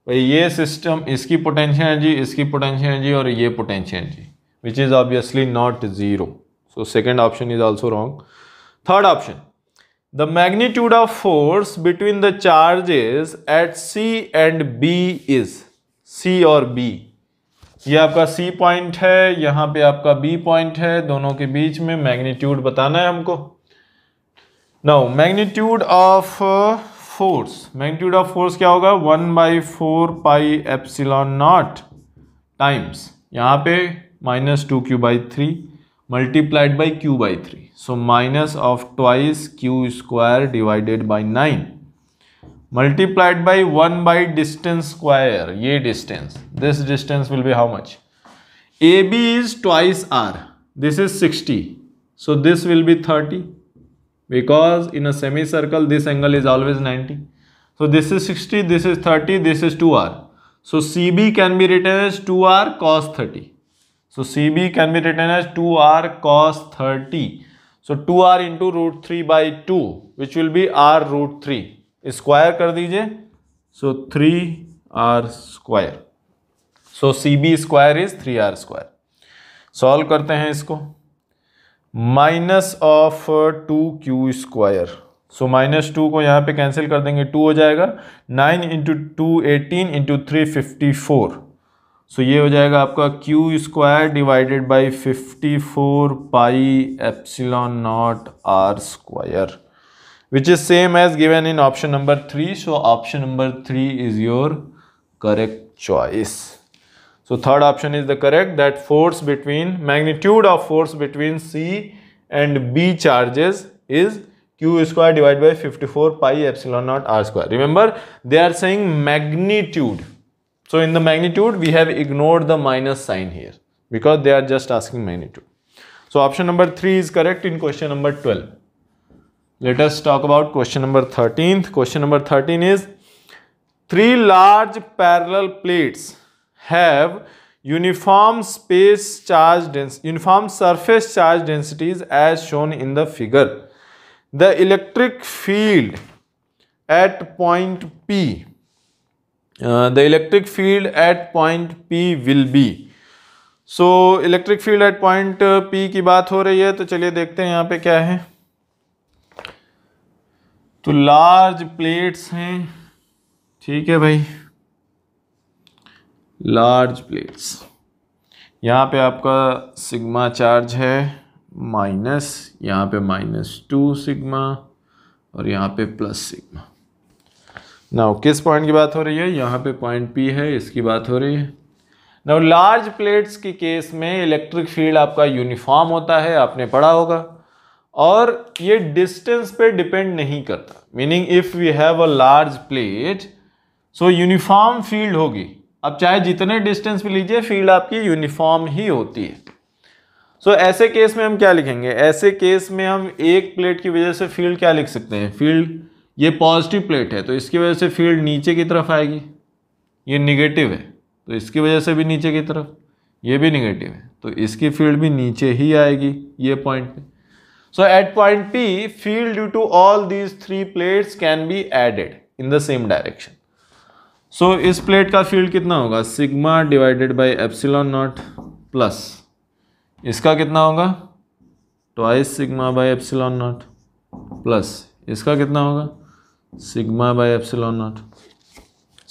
भाई ये system इसकी potential energy इसकी potential energy और ये potential energy which is obviously not zero so second option is also wrong is also wrong option The magnitude of force between the charges at C and B is C or B. ये आपका C point है यहाँ पे आपका B point है दोनों के बीच में मैग्नीट्यूड बताना है हमको now magnitude of force uh, magnitude of force क्या होगा one by four pi epsilon not times यहाँ पे minus two Q by three multiplied by q by three so minus of twice q square divided by nine multiplied by 1 by distance square a distance this distance will be how much ab is twice r this is 60 so this will be 30 because in a semicircle this angle is always 90 so this is 60 this is 30 this is 2r so cb can be written as 2r cos 30 so cb can be written as 2r cos 30 so 2r into root 3 by 2 which will be r root 3 square कर दीजिए so three r square so c b square is three r square solve करते हैं इसको minus of two Q square so minus two को यहाँ पे cancel कर देंगे टू हो जाएगा nine into two eighteen into three fifty four so ये हो जाएगा आपका q square divided by fifty four pi epsilon not are square which is same as given in option number 3 so option number 3 is your correct choice so third option is the correct that force between magnitude of force between c and b charges is q square divided by 54 pi epsilon naught r square remember they are saying magnitude so in the magnitude we have ignored the minus sign here because they are just asking magnitude so option number 3 is correct in question number 12 let us talk about question number thirteen question number thirteen is three large parallel plates have uniform space charge uniform surface charge densities as shown in the figure the electric field at point p the electric field at point p will be so electric field at point p की बात हो रही है तो चलिए देखते हैं यहाँ पे क्या है तो लार्ज प्लेट्स हैं ठीक है भाई लार्ज प्लेट्स यहाँ पे आपका सिग्मा चार्ज है माइनस यहाँ पे माइनस टू सिग्मा और यहाँ पे प्लस सिग्मा नाउ किस पॉइंट की बात हो रही है यहाँ पे पॉइंट पी है इसकी बात हो रही है नाउ लार्ज प्लेट्स की केस में इलेक्ट्रिक फील्ड आपका यूनिफॉर्म होता है आपने पढ़ा होगा और ये डिस्टेंस पे डिपेंड नहीं करता meaning if we have a large plate so uniform field होगी अब चाहे जितने डिस्टेंस पे लीजिए फील्ड आपकी यूनिफॉर्म ही होती है सो so, ऐसे केस में हम क्या लिखेंगे ऐसे केस में हम एक प्लेट की वजह से फील्ड क्या लिख सकते हैं फील्ड ये पॉजिटिव प्लेट है तो इसकी वजह से फील्ड नीचे की तरफ आएगी ये निगेटिव है तो इसकी वजह से भी नीचे की तरफ ये भी निगेटिव है तो इसकी फील्ड भी नीचे ही आएगी ये पॉइंट पे so at point p field due to all these three plates can be added in the same direction so इस प्लेट का फील्ड कितना होगा sigma divided by epsilon not plus इसका कितना होगा twice sigma by epsilon not plus इसका कितना होगा sigma by epsilon not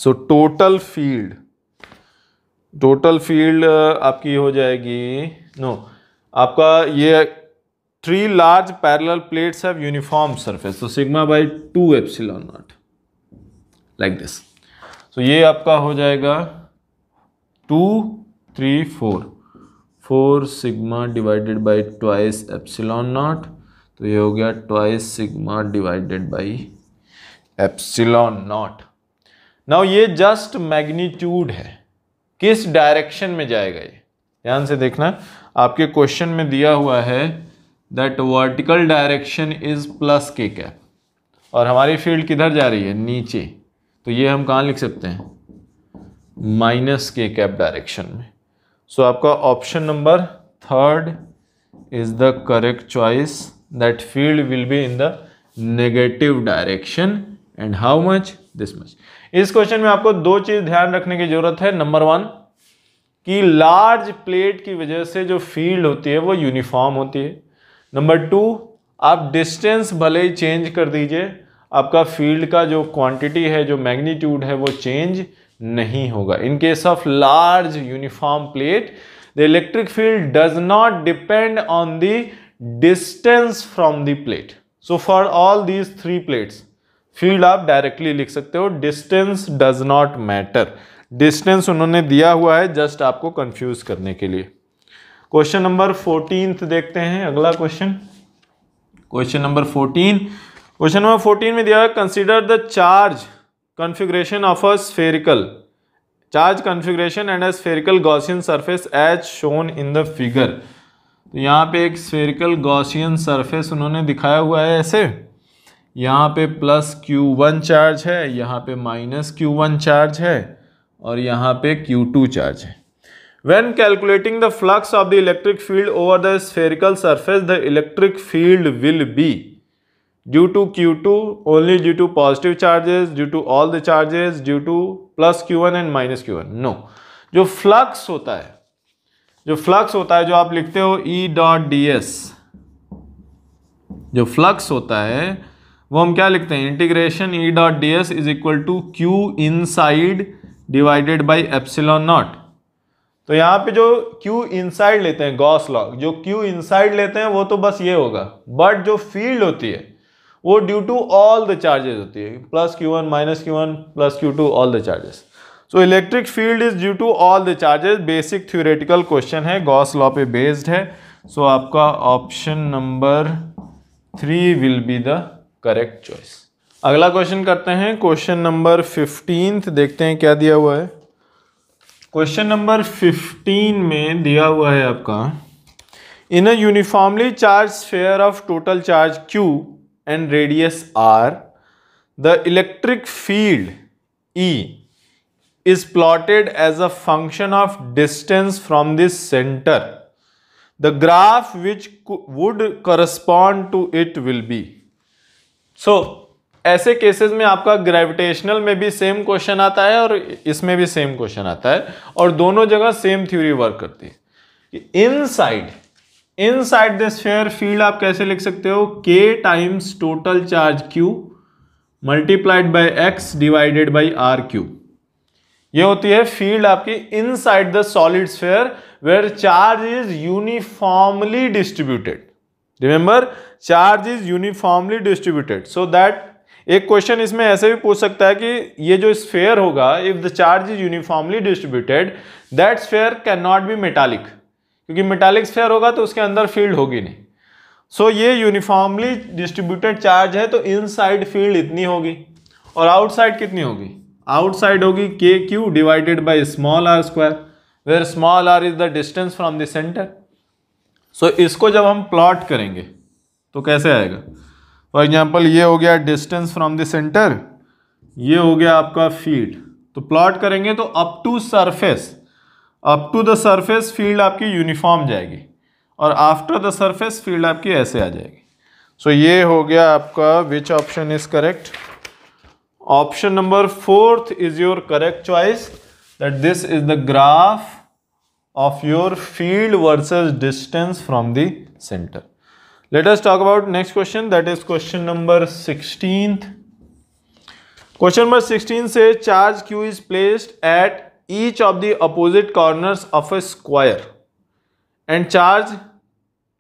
so total field total field आपकी हो जाएगी नो no, आपका ये three large parallel plates of uniform surface तो sigma by two epsilon not like this so ये आपका हो जाएगा two three four four sigma divided by twice epsilon not तो ये हो गया twice sigma divided by epsilon not now ये जस्ट मैग्नीट्यूड है किस डायरेक्शन में जाएगा ये ध्यान से देखना आपके क्वेश्चन में दिया हुआ है that vertical direction is plus k cap और हमारी फील्ड किधर जा रही है नीचे तो ये हम कहाँ लिख सकते हैं माइनस के कैप डायरेक्शन में सो so, आपका option number third is the correct choice that field will be in the negative direction and how much this much इस क्वेश्चन में आपको दो चीज़ ध्यान रखने की ज़रूरत है नंबर वन कि लार्ज प्लेट की वजह से जो फील्ड होती है वो यूनिफॉर्म होती है नंबर टू आप डिस्टेंस भले ही चेंज कर दीजिए आपका फील्ड का जो क्वांटिटी है जो मैग्नीट्यूड है वो चेंज नहीं होगा in case of large uniform plate the electric field does not depend on the distance from the plate so for all these three plates field आप डायरेक्टली लिख सकते हो distance does not matter distance उन्होंने दिया हुआ है just आपको confuse करने के लिए क्वेश्चन नंबर फोर्टीन देखते हैं अगला question question number fourteen question number fourteen में दिया है consider the charge configuration of a spherical charge configuration and a spherical Gaussian surface as shown in the figure तो यहाँ पे एक स्फेरिकल गॉसियन सरफेस उन्होंने दिखाया हुआ है ऐसे यहाँ पे प्लस क्यू वन चार्ज है यहाँ पे माइनस क्यू वन चार्ज है और यहाँ पे क्यू टू चार्ज है When calculating the flux of the electric field over the spherical surface, the electric field will be due to Q2 only due to positive charges, due to all the charges, due to plus Q1 and minus Q1. No. जो flux होता है जो flux होता है जो आप लिखते हो E डॉट डी एस जो फ्लक्स होता है वो हम क्या लिखते हैं integration e dot d s is equal to q inside divided by epsilon not तो यहाँ पे जो Q इनसाइड लेते हैं गॉस लॉग जो Q इनसाइड लेते हैं वो तो बस ये होगा बट जो फील्ड होती है वो due to all the charges होती है plus q one minus q one plus q two all the charges so electric field is due to all the charges basic theoretical question है Gauss law पे based है so so, आपका option number three will be the correct choice अगला question करते हैं question number fifteenth देखते हैं क्या दिया हुआ है क्वेश्चन नंबर फिफ्टीन में दिया हुआ है आपका in a uniformly charge sphere of total charge q and radius r the electric field e is plotted as a function of distance from this centre the graph which would correspond to it will be so ऐसे cases में आपका gravitational में भी same question आता है और इसमें भी सेम क्वेश्चन आता है और दोनों जगह सेम थ्योरी वर्क करती है inside inside the sphere field आप कैसे लिख सकते हो k times total charge q multiplied by x divided by r q ये होती है फील्ड आपकी inside the solid sphere where charge is uniformly distributed remember charge is uniformly distributed so that एक क्वेश्चन इसमें ऐसे भी पूछ सकता है कि ये जो स्फेयर होगा if the charge is uniformly distributed that sphere can not be metallic क्योंकि मेटालिक स्फेयर होगा तो उसके अंदर फील्ड होगी नहीं सो so, ये यूनिफॉर्मली डिस्ट्रीब्यूटेड चार्ज है तो इनसाइड फील्ड इतनी होगी और आउटसाइड कितनी होगी आउटसाइड होगी k q divided by small r square where small r is the distance from the centre so इसको जब हम प्लॉट करेंगे तो कैसे आएगा फॉर एग्जाम्पल ये हो गया डिस्टेंस फ्रॉम द सेंटर ये हो गया आपका फील्ड तो प्लॉट करेंगे तो up to surface up to the surface field आपकी यूनिफॉर्म जाएगी और आफ्टर द सरफेस फील्ड आपकी ऐसे आ जाएगी सो so, ये हो गया आपका which option is correct option number fourth is your correct choice that this is the graph of your field versus distance from the centre let us talk about next question that is question number sixteen question number sixteen से charge q is placed at each of the opposite corner of A square and charge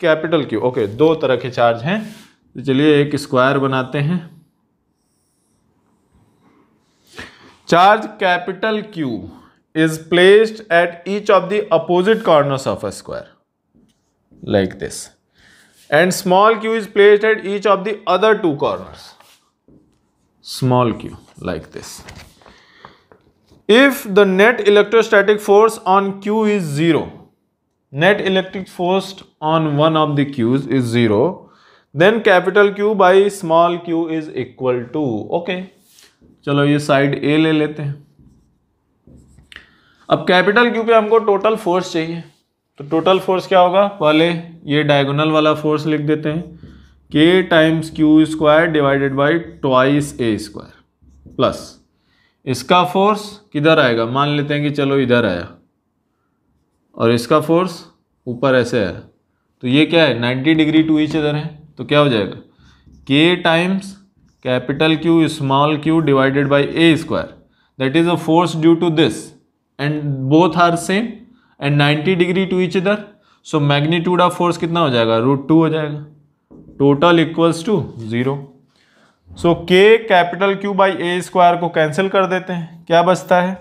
capital q okay दो तरह के charge हैं तो चलिए एक square बनाते हैं charge capital q is placed at each of the opposite corners of a square like this and small q is placed at each of the other two corners small q like this if the net electrostatic force on q is zero net electric force on one of the qs is zero then capital q by small q is equal to okay चलो ये side ए ले लेते हैं अब capital Q पे हमको total force चाहिए तो टोटल फोर्स क्या होगा पहले ये डायगोनल वाला फोर्स लिख देते हैं k times Q square divided by twice a square plus इसका फोर्स किधर आएगा मान लेते हैं कि चलो इधर आया और इसका फोर्स ऊपर ऐसे आया तो ये क्या है नाइन्टी डिग्री टू इच इधर है तो क्या हो जाएगा k times capital q small q divided by A square that is a force due to this and both are same and 90 degree to each इधर सो मैग्नीट्यूड ऑफ फोर्स कितना हो जाएगा रूट टू हो जाएगा total equals to zero so k capital q by A square को cancel कर देते हैं क्या बचता है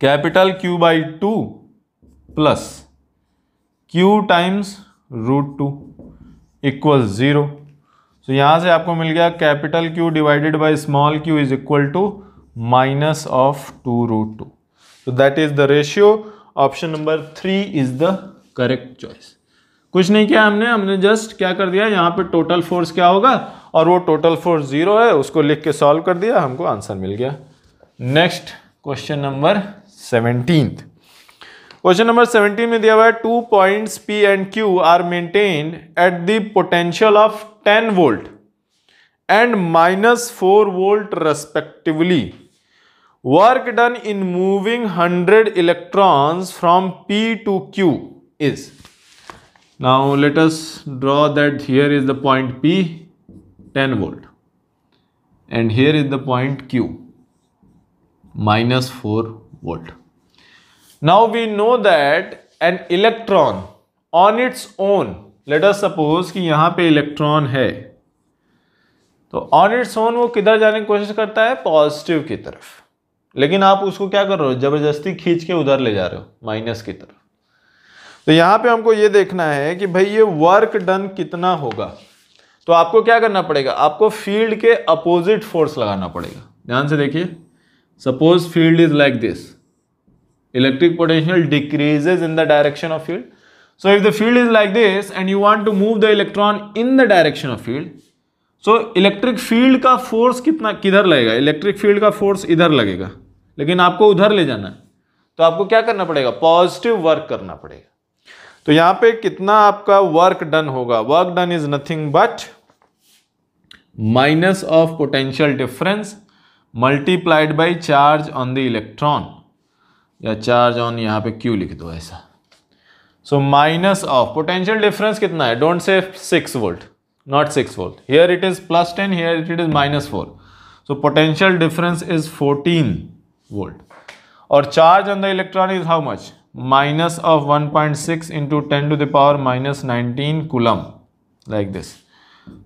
capital q by two plus q times root two equal zero so यहाँ से आपको मिल गया capital q divided by small q is equal to minus of two root two so that is the ratio option number three is the correct choice कुछ नहीं किया हमने हमने जस्ट क्या कर दिया यहाँ पे टोटल फोर्स क्या होगा और वो टोटल फोर्स जीरो है उसको लिख के सॉल्व कर दिया हमको आंसर मिल गया next question number seventeen question number seventeen में दिया हुआ है two points p and q are maintain at the potential of ten volt and minus four volt respectively Work done in moving 100 electrons from P to Q is. Now let us draw that here is the point P, 10 volt. And here is the point Q, minus 4 volt. Now we know that an electron on its own, let us suppose ki यहाँ pe electron hai, so on its own wo किधर जाने की कोशिश करता है? Positive ki taraf. लेकिन आप उसको क्या कर रहे हो जबरदस्ती खींच के उधर ले जा रहे हो माइनस की तरफ तो यहां पे हमको ये देखना है कि भाई ये वर्क डन कितना होगा तो आपको क्या करना पड़ेगा आपको फील्ड के अपोजिट फोर्स लगाना पड़ेगा ध्यान से देखिए suppose field is like this electric potential decreases in the direction of field so if the field is like this and you want to move the electron in the direction of field so electric field का force कितना किधर लगेगा electric field का force इधर लगेगा लेकिन आपको उधर ले जाना है तो आपको क्या करना पड़ेगा पॉजिटिव वर्क करना पड़ेगा तो यहां पे कितना आपका वर्क डन होगा work done is nothing but minus of potential difference multiplied by charge on the electron या चार्ज ऑन यहां पे क्यू लिख दो ऐसा so minus of potential difference कितना है don't say six volt not 6 volt. Here it is plus 10, here it is minus 4. So potential difference is 14 volt. Or charge on the electron is how much? Minus of 1.6 into 10 to the power minus 19 coulomb like this.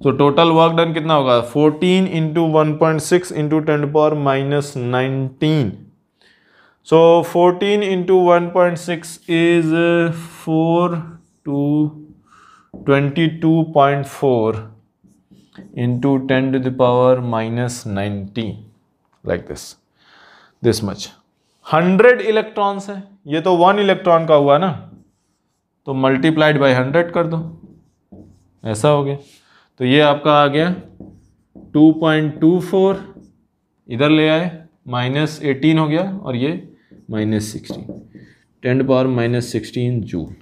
So total work done कितना होगा 14 into 1.6 into 10 to the power minus 19. So 14 into 1.6 is uh, 4 to twenty two point four into ten to the power minus ninety like this this much hundred electrons है ये तो one electron का हुआ ना तो multiplied by hundred कर दो ऐसा हो गया तो ये आपका आ गया टू पॉइंट टू फोर इधर ले आए माइनस एटीन हो गया और ये minus sixteen ten power minus sixteen joule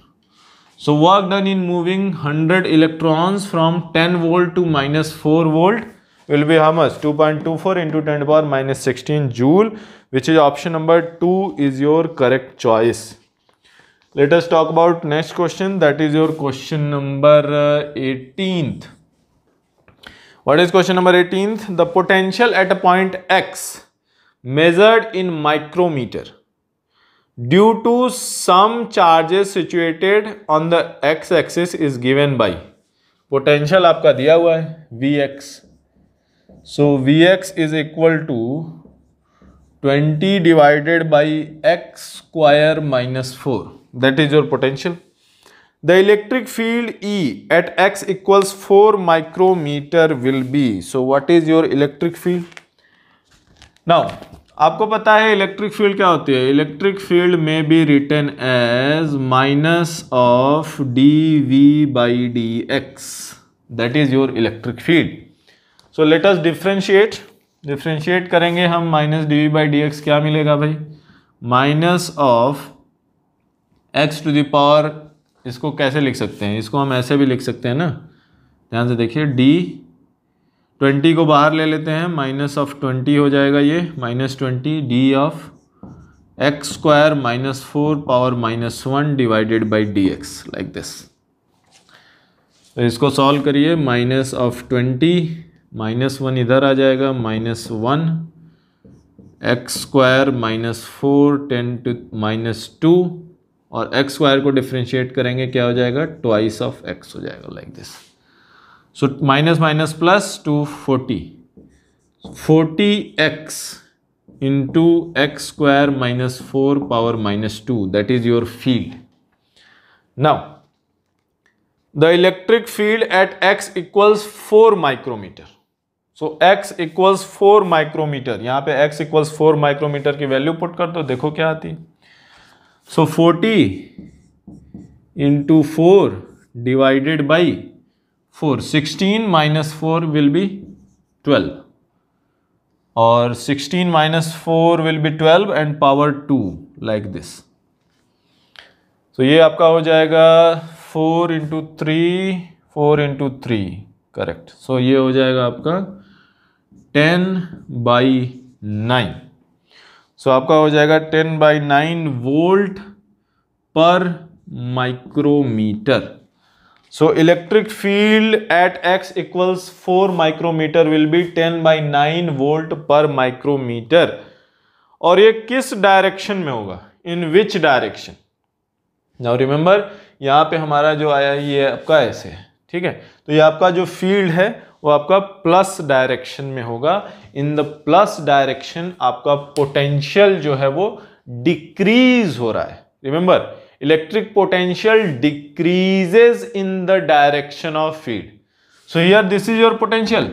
So work done in moving 100 electrons from 10 volt to minus 4 volt will be how much 2.24 into 10 to power minus 16 joule which is option number 2 is your correct choice let us talk about next question that is your question number 18th uh, what is question number 18th the potential at a point x measured in micrometer due to some charges situated on the x-axis is given by potential आपका दिया हुआ है Vx so Vx is equal to 20 divided by x square minus 4 that is your potential the electric field E at x equals 4 micrometer will be so what is your electric field now आपको पता है electric field क्या होती है electric field में be written as minus of D V by D X that is your electric field so let us differentiate differentiate करेंगे हम minus D V by D X क्या मिलेगा भाई minus of X to the power इसको कैसे लिख सकते हैं इसको हम ऐसे भी लिख सकते हैं ना ध्यान से देखिए डी ट्वेंटी को बाहर ले लेते हैं माइनस ऑफ ट्वेंटी हो जाएगा ये minus twenty D of X square minus four power minus one divided by D X like this तो इसको सॉल्व करिए minus of twenty minus one इधर आ जाएगा minus one X square minus four ten to minus two और X square को differentiate करेंगे क्या हो जाएगा ट्वाइस ऑफ एक्स हो जाएगा like like this so minus minus plus two forty forty X into x square minus four power minus two that is your field now the electric field at X equals four micrometre so X equals four micrometre यहां पे X equals four micrometre की value put कर दो देखो क्या आती so forty into four divided by four sixteen minus four will be twelve और sixteen minus four will be twelve and power two like this तो ये आपका हो जाएगा four into three four into three correct so ये हो जाएगा आपका टेन बाई नाइन सो आपका हो जाएगा ten by nine volt per micrometre so electric field at X equals four micrometre will be ten by nine volt per micrometre और ये किस डायरेक्शन में होगा in which direction now remember यहाँ पे हमारा जो आया ये आपका ऐसे है ठीक है तो ये आपका जो फील्ड है वो आपका प्लस डायरेक्शन में होगा इन द प्लस डायरेक्शन आपका पोटेंशियल जो है वो डिक्रीज हो रहा है remember electric potential decreases in the direction of field so here this is your potential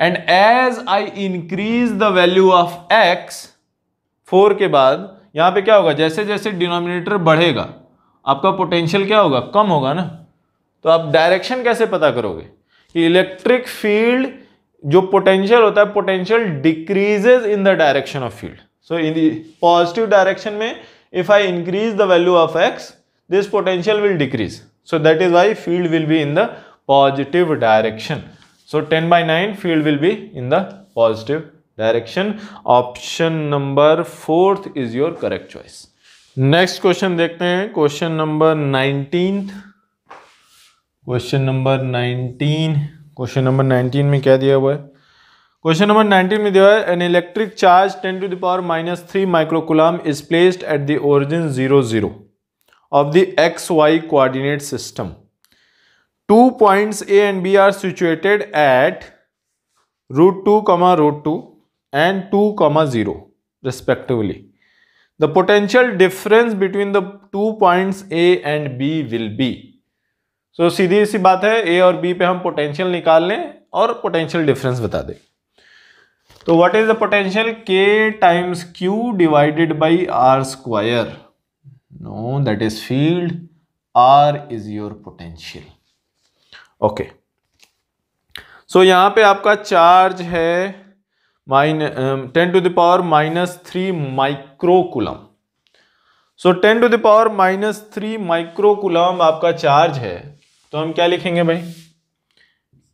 and as I increase the value of X four के बाद यहां पे क्या होगा जैसे जैसे डिनोमिनेटर बढ़ेगा आपका पोटेंशियल क्या होगा कम होगा ना तो आप डायरेक्शन कैसे पता करोगे कि इलेक्ट्रिक फील्ड जो पोटेंशियल होता है potential decreases in the direction of field so in positive direction में if I increase the value of x, this potential will decrease. So that is why field will be in the positive direction. So 10 by 9 field will be in the positive direction. Option number 4th is your correct choice. Next question dekhte hain. Question number 19th. Question number 19. Question number 19 mein kya diya hua hai? Question number nineteen में दिया है an electric charge ten to the power minus three microcoulomb is placed at the origin zero of the X Y coordinate system two points A and B are situated at root two comma root two and two comma zero respectively the potential difference between the two points A and B will be so सीधी सी बात है ए और B पे हम potential निकाल लें और पोटेंशियल डिफरेंस बता दें तो what is the potential K times Q divided by R square no that is field R is your potential okay so यहां पे आपका चार्ज है minus ten to the power minus three microcoulomb so ten to the power minus three microcoulomb आपका charge है तो हम क्या लिखेंगे भाई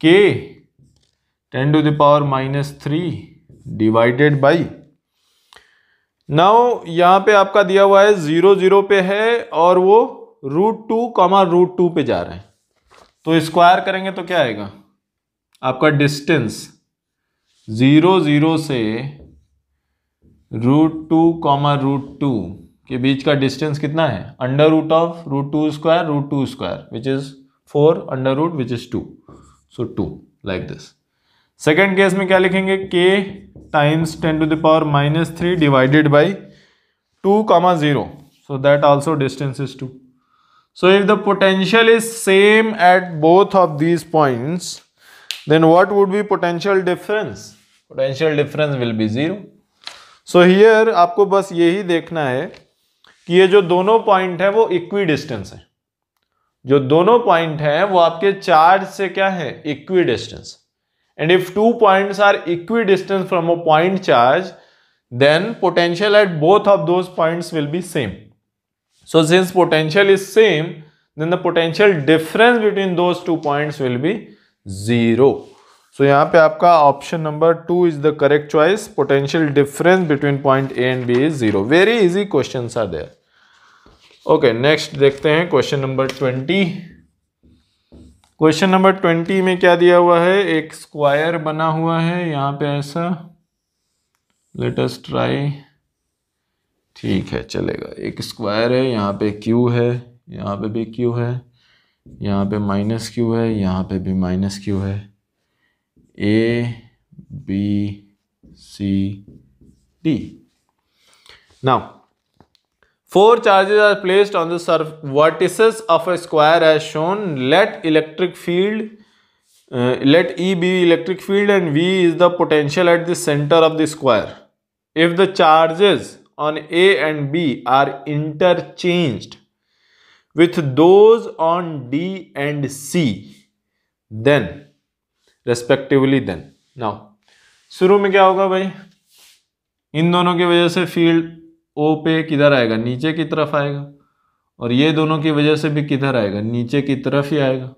K ten to the power minus three divided by now यहां पे आपका दिया हुआ है जीरो जीरो पे है और वो root two comma root two पे जा रहे हैं तो स्क्वायर करेंगे तो क्या आएगा आपका डिस्टेंस जीरो जीरो से root two comma root two के बीच का डिस्टेंस कितना है under root of root two square root two square which is four under root which is two so two like this second case में क्या लिखेंगे K times ten to the power minus three divided by two comma zero so that also distance is two so if the potential is same at both of these points then what would be potential difference potential difference will be zero so here आपको बस यही देखना है कि ये जो दोनों point है वो इक्वी डिस्टेंस है जो दोनों पॉइंट हैं वो आपके चार्ज से क्या है equidistance and if two points are equidistant from a point charge then potential at both of those points will be same so since potential is same then the potential difference between those two points will be zero so yahan pe aapka option number 2 is the correct choice potential difference between point A and B is zero very easy questions are there okay next dekhte hain question number twenty question number twenty में क्या दिया हुआ है एक square बना हुआ है यहाँ पे ऐसा लेटेस्ट ट्राई ठीक है चलेगा एक स्क्वायर है यहाँ पे क्यू है यहाँ पे भी क्यू है यहाँ पे माइनस क्यू है यहाँ पे भी माइनस क्यू है A B C D now Four charges are placed on the vertices of a square as shown. Let electric field, uh, let E be electric field and V is the potential at the center of the square. If the charges on A and B are interchanged with those on D and C, then respectively then. Now, शुरू में क्या होगा भाई इन दोनों की वजह से field ओ पे किधर आएगा नीचे की तरफ आएगा और ये दोनों की वजह से भी किधर आएगा नीचे की तरफ ही आएगा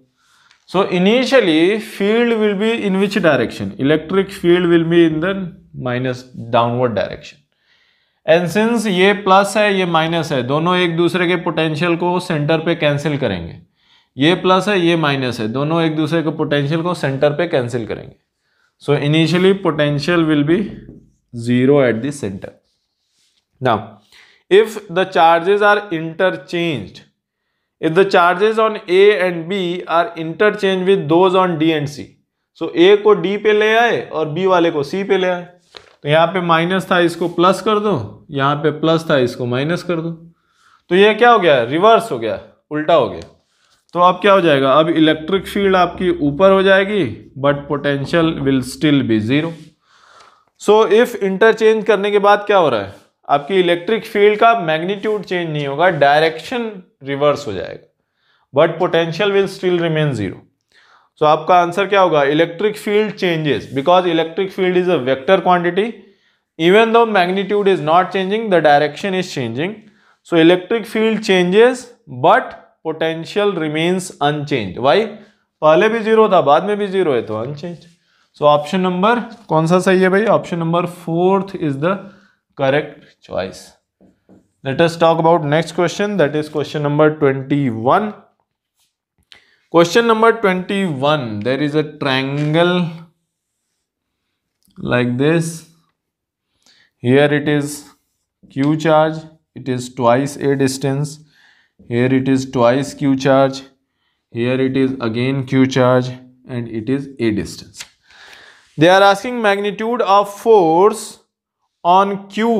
so initially field will be in which direction electric field will be in the minus downward direction and since ये प्लस है ये माइनस है दोनों एक दूसरे के पोटेंशियल को सेंटर पे कैंसिल करेंगे ये प्लस है ये माइनस है दोनों एक दूसरे के पोटेंशियल को सेंटर पे कैंसिल करेंगे so initially potential will be zero at the centre Now, if the charges are interchanged, if the charges on A and B are interchanged with those on D and C, so A को D पे ले आए और B वाले को C पे ले आए तो यहाँ पे माइनस था इसको प्लस कर दो यहाँ पे प्लस था इसको माइनस कर दो तो ये क्या हो गया रिवर्स हो गया उल्टा हो गया तो अब क्या हो जाएगा अब इलेक्ट्रिक फील्ड आपकी ऊपर हो जाएगी but potential will still be zero so if interchange करने के बाद क्या हो रहा है आपकी इलेक्ट्रिक फील्ड का मैग्नीट्यूड चेंज नहीं होगा डायरेक्शन रिवर्स हो जाएगा but potential will still remain zero so आपका आंसर क्या होगा electric field changes because electric field is a vector quantity even though magnitude is not changing the direction is changing so electric field changes but potential remains unchange why पहले भी zero था बाद में भी zero है तो unchange सो option number कौन सा सही है भाई option number fourth is the correct choice. Let us talk about next question that is question number 21. Question number 21 there is a triangle like this. Here it is Q charge, it is twice A distance. Here it is twice Q charge, here it is again Q charge and it is A distance. They are asking magnitude of force on Q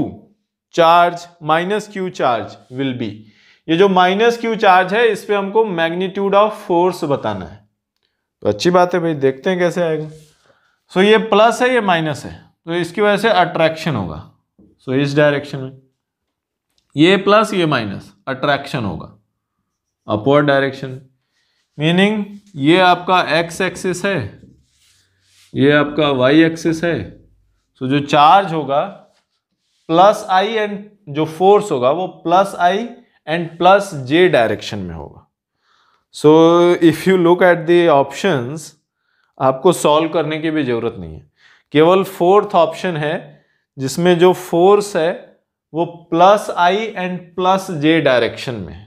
charge minus Q charge will be ये जो minus Q charge है इस पर हमको magnitude of force बताना है तो अच्छी बात है भाई देखते हैं कैसे आएगा सो so, ये प्लस है ये माइनस है तो इसकी वजह से अट्रैक्शन होगा सो so, इस डायरेक्शन में ये प्लस ये माइनस अट्रैक्शन होगा अपवर्ड डायरेक्शन मीनिंग ये आपका एक्स एक्सिस है ये आपका वाई एक्सिस है सो so, जो चार्ज होगा प्लस आई एंड जो फोर्स होगा वो plus I and plus J direction में होगा so if you look at the options आपको सॉल्व करने की भी ज़रूरत नहीं है केवल फोर्थ ऑप्शन है जिसमें जो फोर्स है वो plus I and plus J direction में है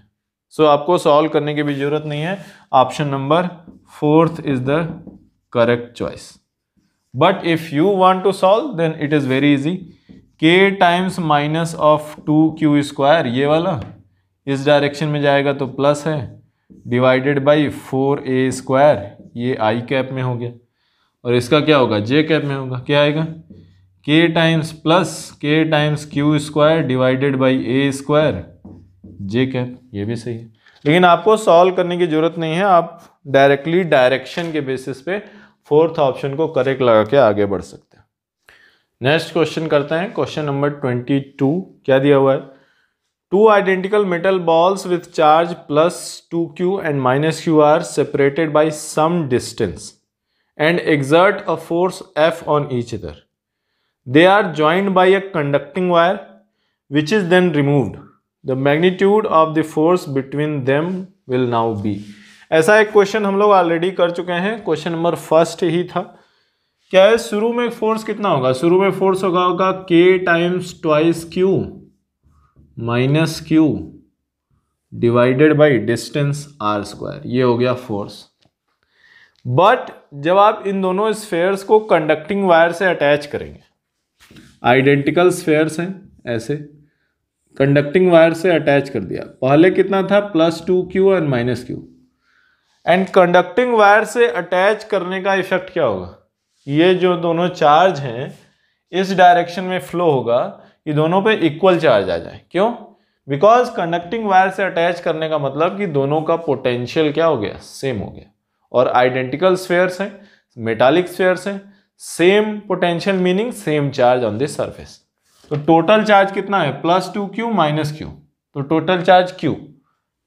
सो so, आपको सॉल्व करने की भी ज़रूरत नहीं है option number fourth is the correct choice but if you want to solve then it is very easy K times minus of two Q square ये वाला इस डायरेक्शन में जाएगा तो प्लस है divided by four A square ये I cap में हो गया और इसका क्या होगा जे कैप में होगा क्या आएगा के टाइम्स प्लस के times Q square divided by A square J cap ये भी सही है लेकिन आपको सॉल्व करने की ज़रूरत नहीं है आप डायरेक्टली डायरेक्शन के बेसिस पे फोर्थ ऑप्शन को करेक्ट लगा के आगे बढ़ सकते नेक्स्ट क्वेश्चन करते हैं क्वेश्चन नंबर ट्वेंटी टू क्या दिया हुआ है two identical metal balls with charge plus two Q and minus Q are separated by some distance and exert a force F on each इधर they are joined by a conducting wire which is then removed the magnitude of the force between them will now be ऐसा एक question हम लोग already कर चुके हैं question number first ही था क्या है शुरू में फोर्स कितना होगा शुरू में फोर्स होगा होगा K times twice Q minus Q divided by distance R square ये हो गया फोर्स बट जब आप इन दोनों स्फेयर्स को कंडक्टिंग वायर से अटैच करेंगे आइडेंटिकल स्फेयर्स हैं ऐसे कंडक्टिंग वायर से अटैच कर दिया पहले कितना था plus two Q and minus Q and conducting wire से अटैच करने का इफेक्ट क्या होगा ये जो दोनों चार्ज हैं इस डायरेक्शन में फ्लो होगा ये दोनों पे इक्वल चार्ज आ जाए क्यों बिकॉज कंडक्टिंग वायर से अटैच करने का मतलब कि दोनों का पोटेंशियल क्या हो गया सेम हो गया और आइडेंटिकल स्फेयर्स हैं मेटालिक स्फेयर्स हैं same potential meaning same charge on this surface तो टोटल चार्ज कितना है plus two Q minus Q तो टोटल चार्ज क्यू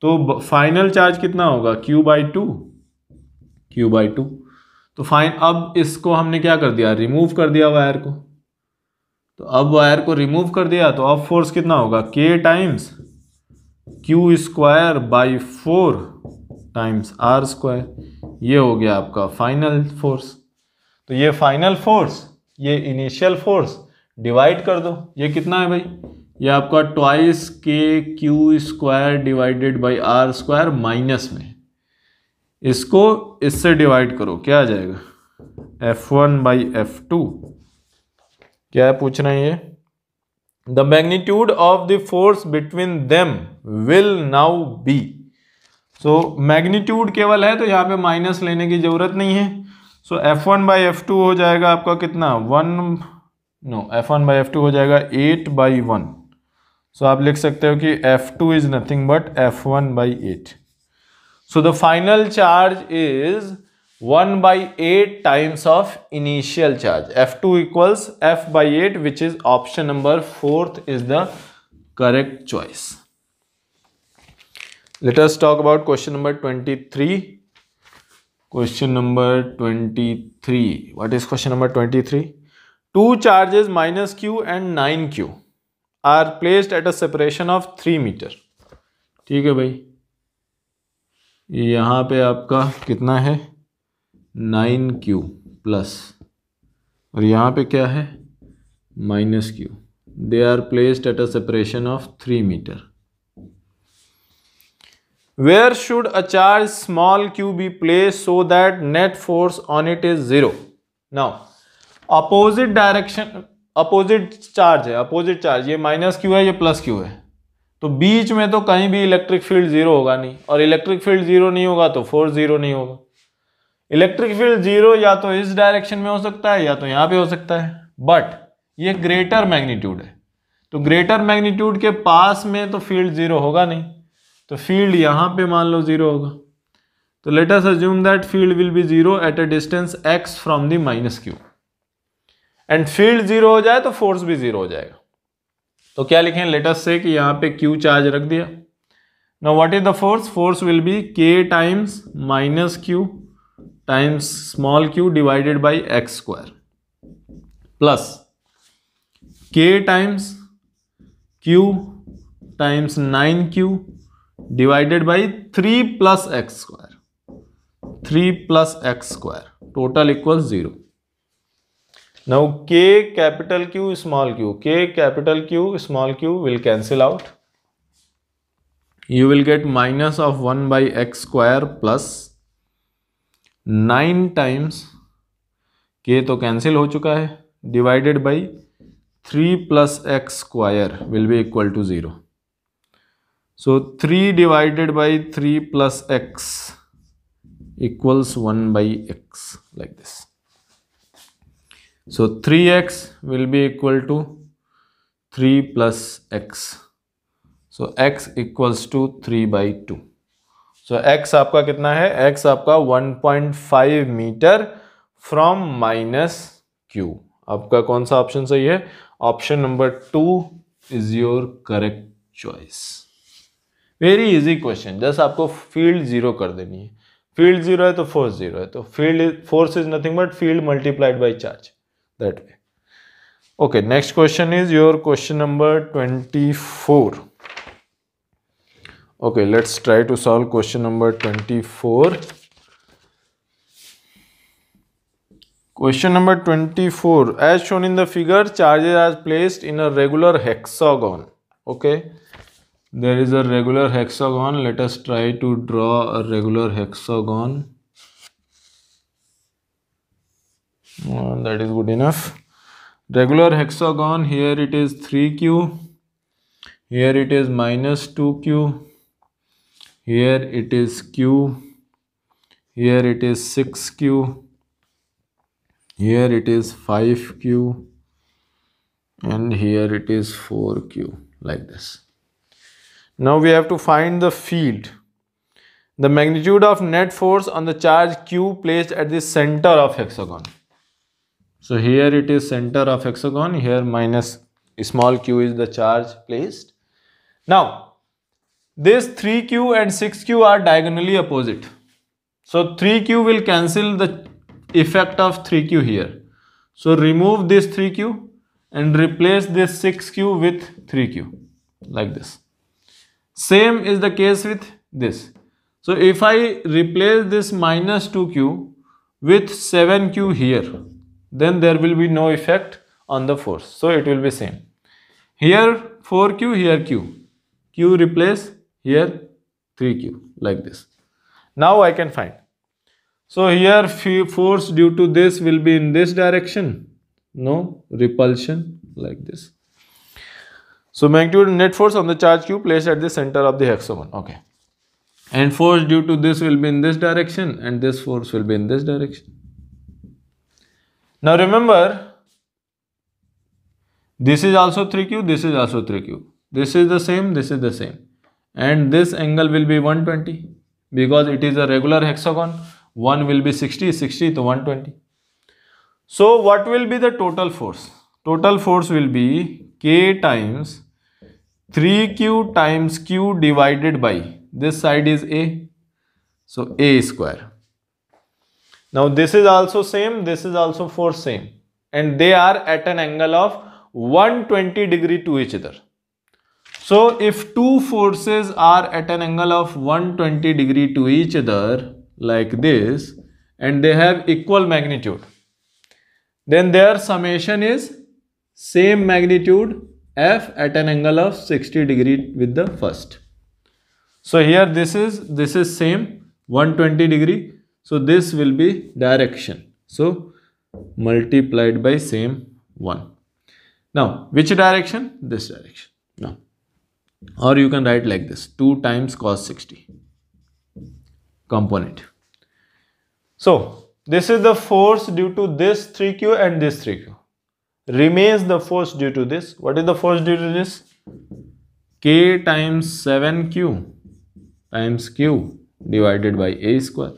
तो फाइनल चार्ज कितना होगा Q by two Q by two तो फाइन अब इसको हमने क्या कर दिया रिमूव कर दिया वायर को तो अब वायर को रिमूव कर दिया तो अब फोर्स कितना होगा K times Q square by four times R square ये हो गया आपका फाइनल फोर्स तो ये फाइनल फोर्स ये इनिशियल फोर्स डिवाइड कर दो ये कितना है भाई ये आपका twice K Q square divided by R square minus में इसको इससे डिवाइड करो क्या आ जाएगा F one by F two क्या है पूछ रहे हैं ये the magnitude of the force between them will now be so magnitude केवल है तो यहाँ पे माइनस लेने की ज़रूरत नहीं है so F one by F two हो जाएगा आपका कितना one no F one by F two हो जाएगा एट बाई वन सो आप लिख सकते हो कि F two is nothing but F one by eight So the final charge is 1 by 8 times of initial charge. F2 equals F by 8 which is option number 4th is the correct choice. Let us talk about question number 23. Question number 23. What is question number 23? Two charges minus q and 9q are placed at a separation of 3 meter. ठीक है भाई यहाँ पे आपका कितना है nine Q plus और यहाँ पे क्या है minus Q they are placed at a separation of three metre where should a charge small Q be place so that net force on it is zero now opposite direction opposite charge है opposite charge ये minus Q है ये plus Q है तो बीच में तो कहीं भी इलेक्ट्रिक फील्ड जीरो होगा नहीं और इलेक्ट्रिक फील्ड जीरो नहीं होगा तो फोर्स जीरो नहीं होगा इलेक्ट्रिक फील्ड जीरो या तो इस डायरेक्शन में हो सकता है या तो यहाँ पे हो सकता है बट ये ग्रेटर मैग्नीट्यूड है तो ग्रेटर मैग्नीट्यूड के पास में तो फील्ड जीरो होगा नहीं तो फील्ड यहाँ पे मान लो जीरो होगा तो let us assume that field will be zero at a distance x from the minus Q and field zero हो जाए तो फोर्स भी जीरो हो जाएगा तो क्या लिखें लेटेस्ट से कि यहाँ पे क्यू चार्ज रख दिया ना what is the force force will be k times minus q times small q divided by x square plus के times q times nine q divided by three plus x square three plus x square total equal zero now k capital q small q k capital q small q will cancel out you will get minus of one by x square plus nine times k तो cancel हो चुका है divided by three plus x square will be equal to zero so three divided by three plus x equals one by x like this So 3x will be equal to 3 plus x. So x equals to 3 by 2. So x आपका कितना है x आपका 1.5 metre from minus Q आपका कौन सा option सही है option number two is your correct choice very easy question just आपको फील्ड जीरो कर देनी है फील्ड जीरो है तो फोर्स जीरो है तो field force is nothing but field multiplied by charge that way okay next question is your question number 24 okay let's try to solve question number 24 Question number 24. As shown in the figure, charges are placed in a regular hexagon. Okay. There is a regular hexagon. Let us try to draw a regular hexagon. well, that is good enough regular hexagon here it is 3q here it is minus 2q here it is q here it is 6q here it is 5q and here it is 4q like this now we have to find the field the magnitude of net force on the charge q placed at the center of hexagon so here it is center of hexagon, here minus small q is the charge placed. Now, this 3q and 6q are diagonally opposite. So 3q will cancel the effect of 3q here. So remove this 3q and replace this 6q with 3q like this. Same is the case with this. So if I replace this minus 2q with 7q here, then there will be no effect on the force so it will be same here 4q here q q replace here 3q like this now i can find so here force due to this will be in this direction no repulsion like this so magnitude net force on the charge q placed at the center of the hexagon okay and force due to this will be in this direction and this force will be in this direction now remember, this is also 3Q, this is also 3Q. This is the same, this is the same. And this angle will be 120 because it is a regular hexagon. 1 will be 60, 60 to 120. So what will be the total force? Total force will be K times 3Q times Q divided by this side is A. So A square. Now this is also same, this is also 4 same and they are at an angle of 120 degree to each other. So if two forces are at an angle of 120 degree to each other like this and they have equal magnitude then their summation is same magnitude f at an angle of 60 degree with the first. So here this is this is same 120 degree so this will be direction. So multiplied by same 1. Now which direction? This direction. Now or you can write like this 2 times cos 60 component. So this is the force due to this 3q and this 3q. Remains the force due to this. What is the force due to this? k times 7q times q divided by a square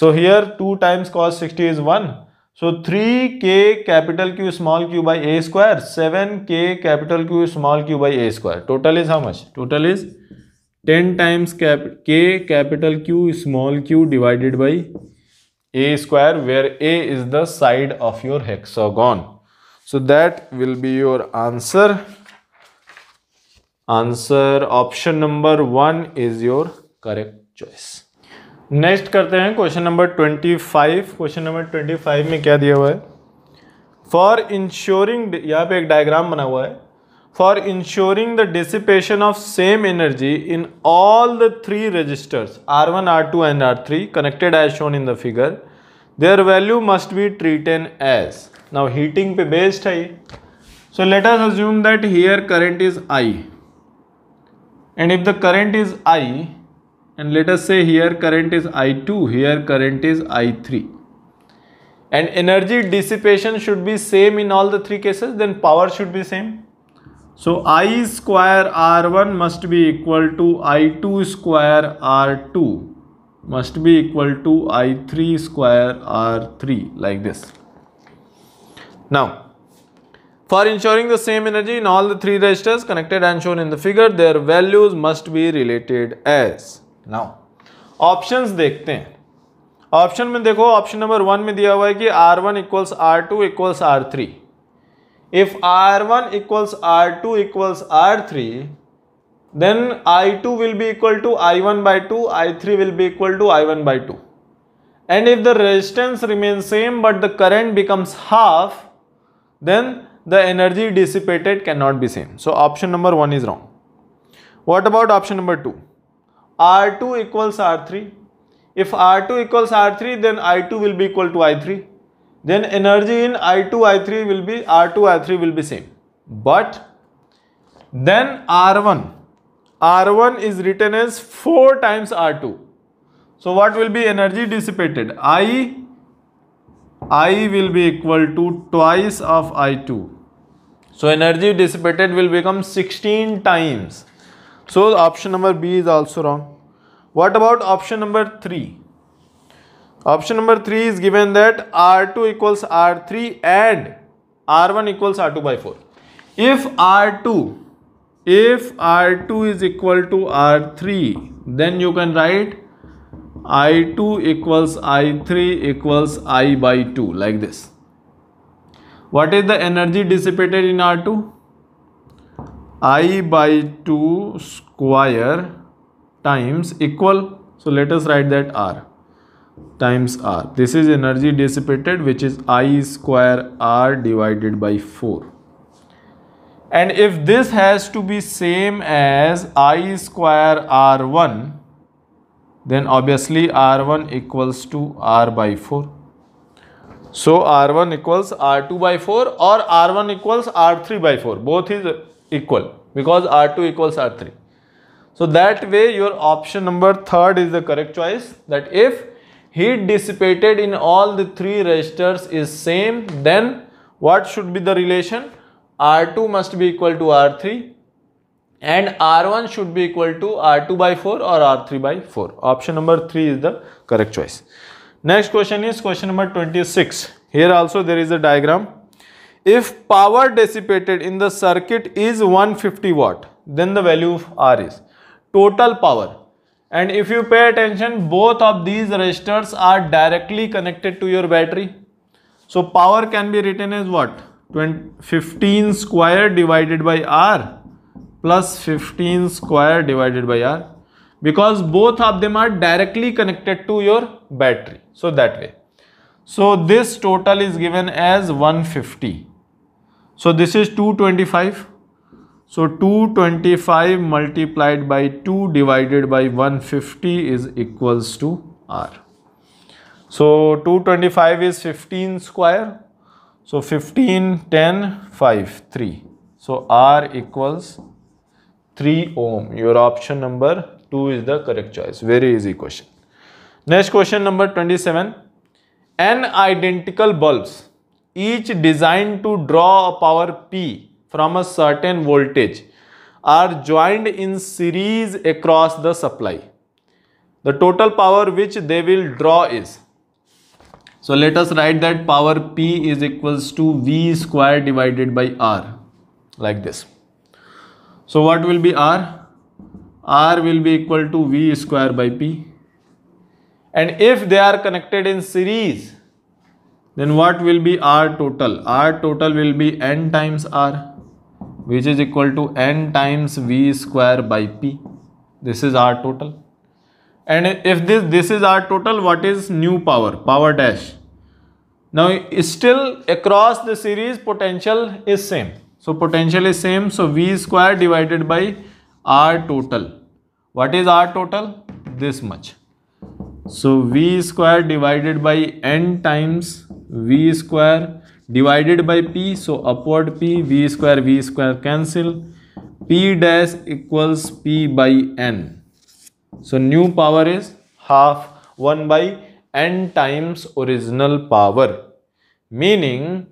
so here 2 times cos 60 is 1. So 3k capital Q small q by a square, 7k capital Q small q by a square. Total is how much? Total is 10 times cap k capital Q small q divided by a square where a is the side of your hexagon. So that will be your answer. Answer option number 1 is your correct choice. Next करते हैं question number twenty five question number twenty five में क्या दिया हुआ है for ensuring यहाँ पे एक डायग्राम बना हुआ है for ensuring the dissipation of same energy in all the three resistors R one R two and R three connected as shown in the figure their value must be an as now heating पे based है ये so let us assume that here current is I and if the current is I and let us say here current is I2, here current is I3 and energy dissipation should be same in all the three cases then power should be same. So I square R1 must be equal to I2 square R2 must be equal to I3 square R3 like this. Now for ensuring the same energy in all the three resistors connected and shown in the figure their values must be related as now options देखते हैं option में देखो option number one में दिया हुआ है कि R one equals R two equals R three if R one equals R two equals R three then I two will be equal to I one by two I three will be equal to I one by two and if the resistance remain same but the current becomes half then the energy dissipated can not be same so option number one is wrong what about option number two R2 equals R3. If R2 equals R3, then I2 will be equal to I3. Then energy in I2, I3 will be, R2, I3 will be same. But then R1, R1 is written as 4 times R2. So what will be energy dissipated? I, I will be equal to twice of I2. So energy dissipated will become 16 times so option number B is also wrong. What about option number 3? Option number 3 is given that R2 equals R3 and R1 equals R2 by 4. If R2 if R2 is equal to R3 then you can write I2 equals I3 equals I by 2 like this. What is the energy dissipated in R2? i by 2 square times equal so let us write that r times r this is energy dissipated which is i square r divided by 4 and if this has to be same as i square r1 then obviously r1 equals to r by 4 so r1 equals r2 by 4 or r1 equals r3 by 4 both is equal because R2 equals R3. So that way your option number third is the correct choice that if heat dissipated in all the three resistors is same then what should be the relation R2 must be equal to R3 and R1 should be equal to R2 by 4 or R3 by 4. Option number 3 is the correct choice. Next question is question number 26. Here also there is a diagram if power dissipated in the circuit is 150 watt then the value of R is total power and if you pay attention both of these resistors are directly connected to your battery so power can be written as what 15 square divided by R plus 15 square divided by R because both of them are directly connected to your battery so that way so this total is given as 150 so this is 225. So 225 multiplied by 2 divided by 150 is equals to R. So 225 is 15 square. So 15, 10, 5, 3. So R equals 3 ohm. Your option number 2 is the correct choice. Very easy question. Next question number 27. N identical bulbs each designed to draw a power P from a certain voltage are joined in series across the supply. The total power which they will draw is. So let us write that power P is equals to V square divided by R like this. So what will be R? R will be equal to V square by P. And if they are connected in series, then what will be r total r total will be n times r which is equal to n times v square by p this is r total and if this this is r total what is new power power dash now still across the series potential is same so potential is same so v square divided by r total what is r total this much so V square divided by N times V square divided by P. So upward P, V square, V square cancel. P dash equals P by N. So new power is half 1 by N times original power. Meaning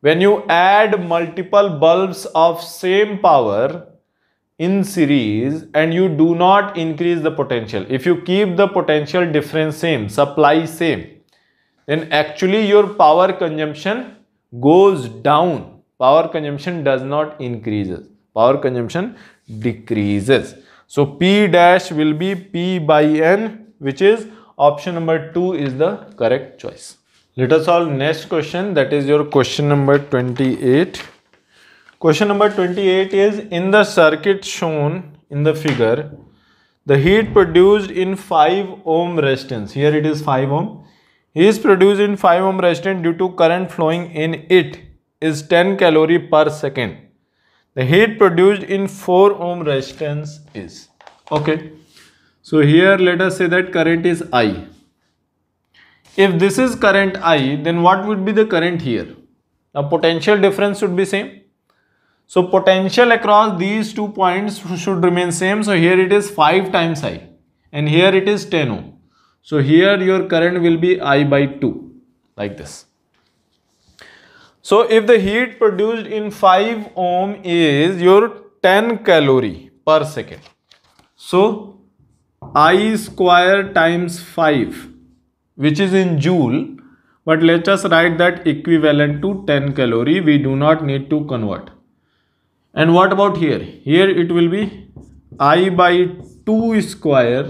when you add multiple bulbs of same power, in series and you do not increase the potential if you keep the potential difference same supply same then actually your power consumption goes down power consumption does not increases power consumption decreases so p dash will be p by n which is option number 2 is the correct choice let us solve next question that is your question number 28 Question number 28 is in the circuit shown in the figure, the heat produced in 5 ohm resistance, here it is 5 ohm, is produced in 5 ohm resistance due to current flowing in it is 10 calorie per second. The heat produced in 4 ohm resistance is, okay. So here let us say that current is I. If this is current I, then what would be the current here? The potential difference would be same so potential across these two points should remain same. So here it is 5 times I and here it is 10 ohm. So here your current will be I by 2 like this. So if the heat produced in 5 ohm is your 10 calorie per second. So I square times 5 which is in joule but let us write that equivalent to 10 calorie we do not need to convert and what about here here it will be i by 2 square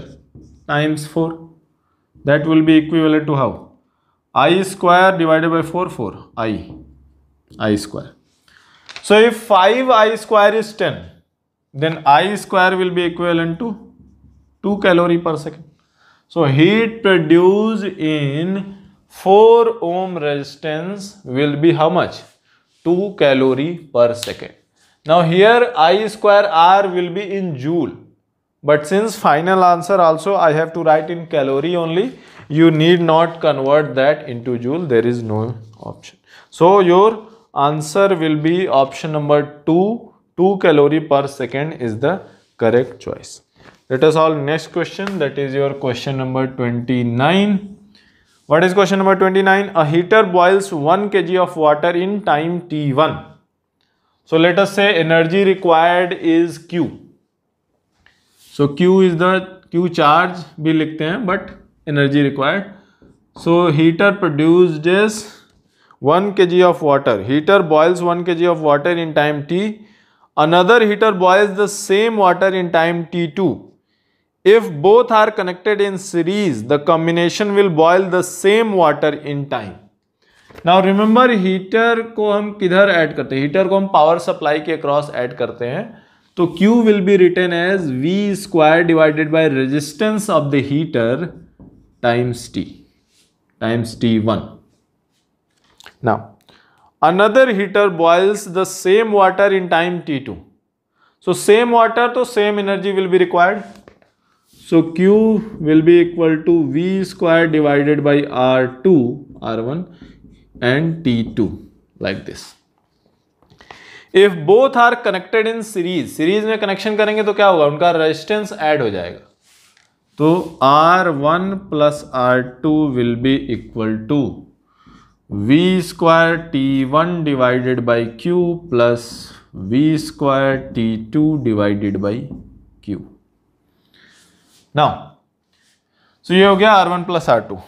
times 4 that will be equivalent to how i square divided by 4 4 i i square so if 5 i square is 10 then i square will be equivalent to 2 calorie per second so heat produced in 4 ohm resistance will be how much 2 calorie per second now here I square R will be in joule. But since final answer also I have to write in calorie only, you need not convert that into joule. There is no option. So your answer will be option number 2. 2 calorie per second is the correct choice. Let us all next question that is your question number 29. What is question number 29? A heater boils 1 kg of water in time T1 so let us say energy required is Q. So Q is the Q charge भी लिखते हैं but energy required. So heater produced is 1 kg of water. Heater boils 1 kg of water in time t. Another heater boils the same water in time t2. If both are connected in series, the combination will boil the same water in time. Now remember heater को हम किधर add करते हैं heater को हम power supply के across add करते हैं तो Q will be written as V square divided by resistance of the heater times T times T1 now another heater boils the same water in time two so same water तो same energy will be required so Q will be equal to V square divided bye are one and T2 like this. If both are connected in series series में connection करेंगे तो क्या होगा उनका resistance add हो जाएगा तो R one plus R two will be equal to V square T one divided by Q plus V square T two divided by Q now so ये हो गया R one plus R two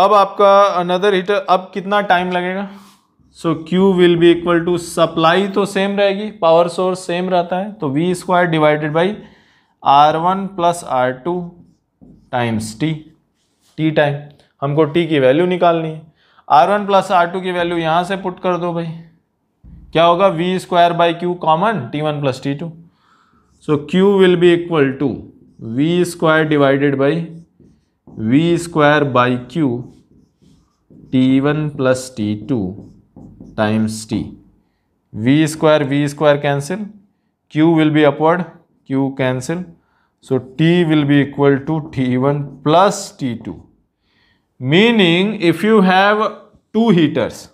अब आपका another heater अब कितना time लगेगा so Q will be equal to supply तो same रहेगी पावर सोर्स सेम रहता है तो V square divided by R one plus R to times T T time हमको टी की वैल्यू निकालनी है R one plus R two की वैल्यू यहाँ से पुट कर दो भाई क्या होगा V square by Q common T one plus T two so Q will be equal to V square divided by v square by q t1 plus t2 times t. v square v square cancel q will be upward q cancel so t will be equal to t1 plus t2 meaning if you have two heaters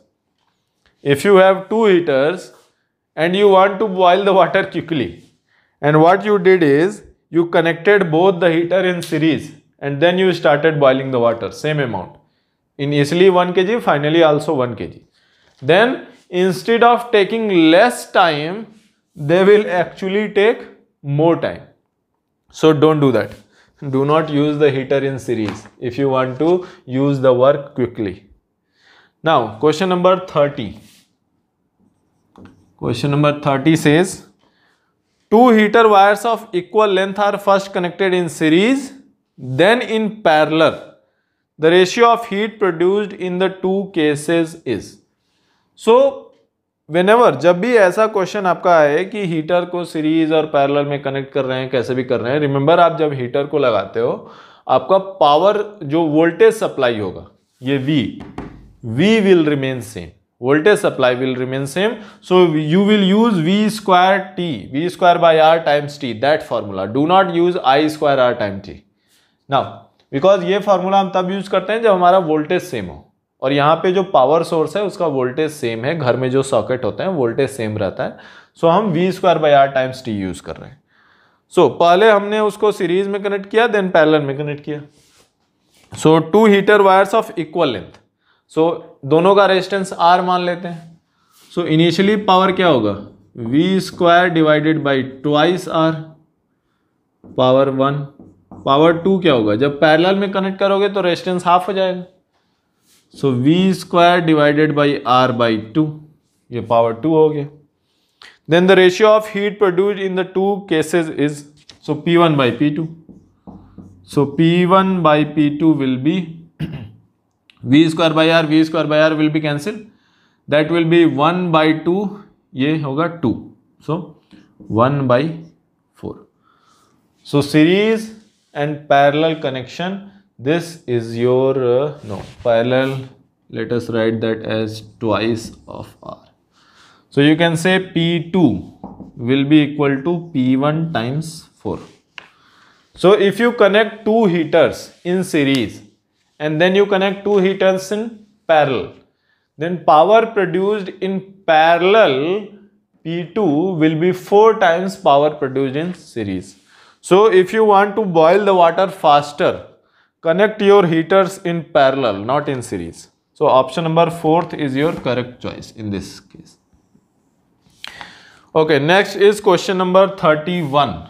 if you have two heaters and you want to boil the water quickly and what you did is you connected both the heater in series and then you started boiling the water same amount in initially 1 kg finally also 1 kg then instead of taking less time they will actually take more time so don't do that do not use the heater in series if you want to use the work quickly now question number 30 question number 30 says two heater wires of equal length are first connected in series then in parallel the ratio of heat produced in the two cases is so whenever जब भी ऐसा question आपका आए कि heater को series और parallel में connect कर रहे हैं कैसे भी कर रहे हैं रिमेंबर आप जब हीटर को लगाते हो आपका पावर जो वोल्टेज सप्लाई होगा ये V V will remain same voltage supply will remain same so you will use V square T V square by R times T that formula do not use I square R time T ना because ये formula हम तब use करते हैं जब हमारा voltage same हो और यहाँ पे जो पावर सोर्स है उसका वोल्टेज सेम है घर में जो सॉकेट होते हैं वोल्टेज सेम रहता है सो so, हम V square by R times T use कर रहे हैं सो so, पहले हमने उसको सीरीज में कनेक्ट किया देन पैरल में कनेक्ट किया so two heater wires of equal length so दोनों का रेजिस्टेंस आर मान लेते हैं सो इनिशियली पावर क्या होगा V square divided by twice R power one power two क्या होगा जब पैरेलल में कनेक्ट करोगे तो रेजिस्टेंस हाफ हो जाएगा so V square divided by R by two ये पावर टू हो गया then the ratio of heat produce in the two cases is so P one by P two so P one by P two will be V square by R V square by R will be cancel that will be one by two ये होगा two so one by four so series and parallel connection this is your uh, no parallel let us write that as twice of r so you can say p2 will be equal to p1 times 4 so if you connect two heaters in series and then you connect two heaters in parallel then power produced in parallel p2 will be 4 times power produced in series so if you want to boil the water faster, connect your heaters in parallel, not in series. So option number fourth is your correct choice in this case. Okay, next is question number 31.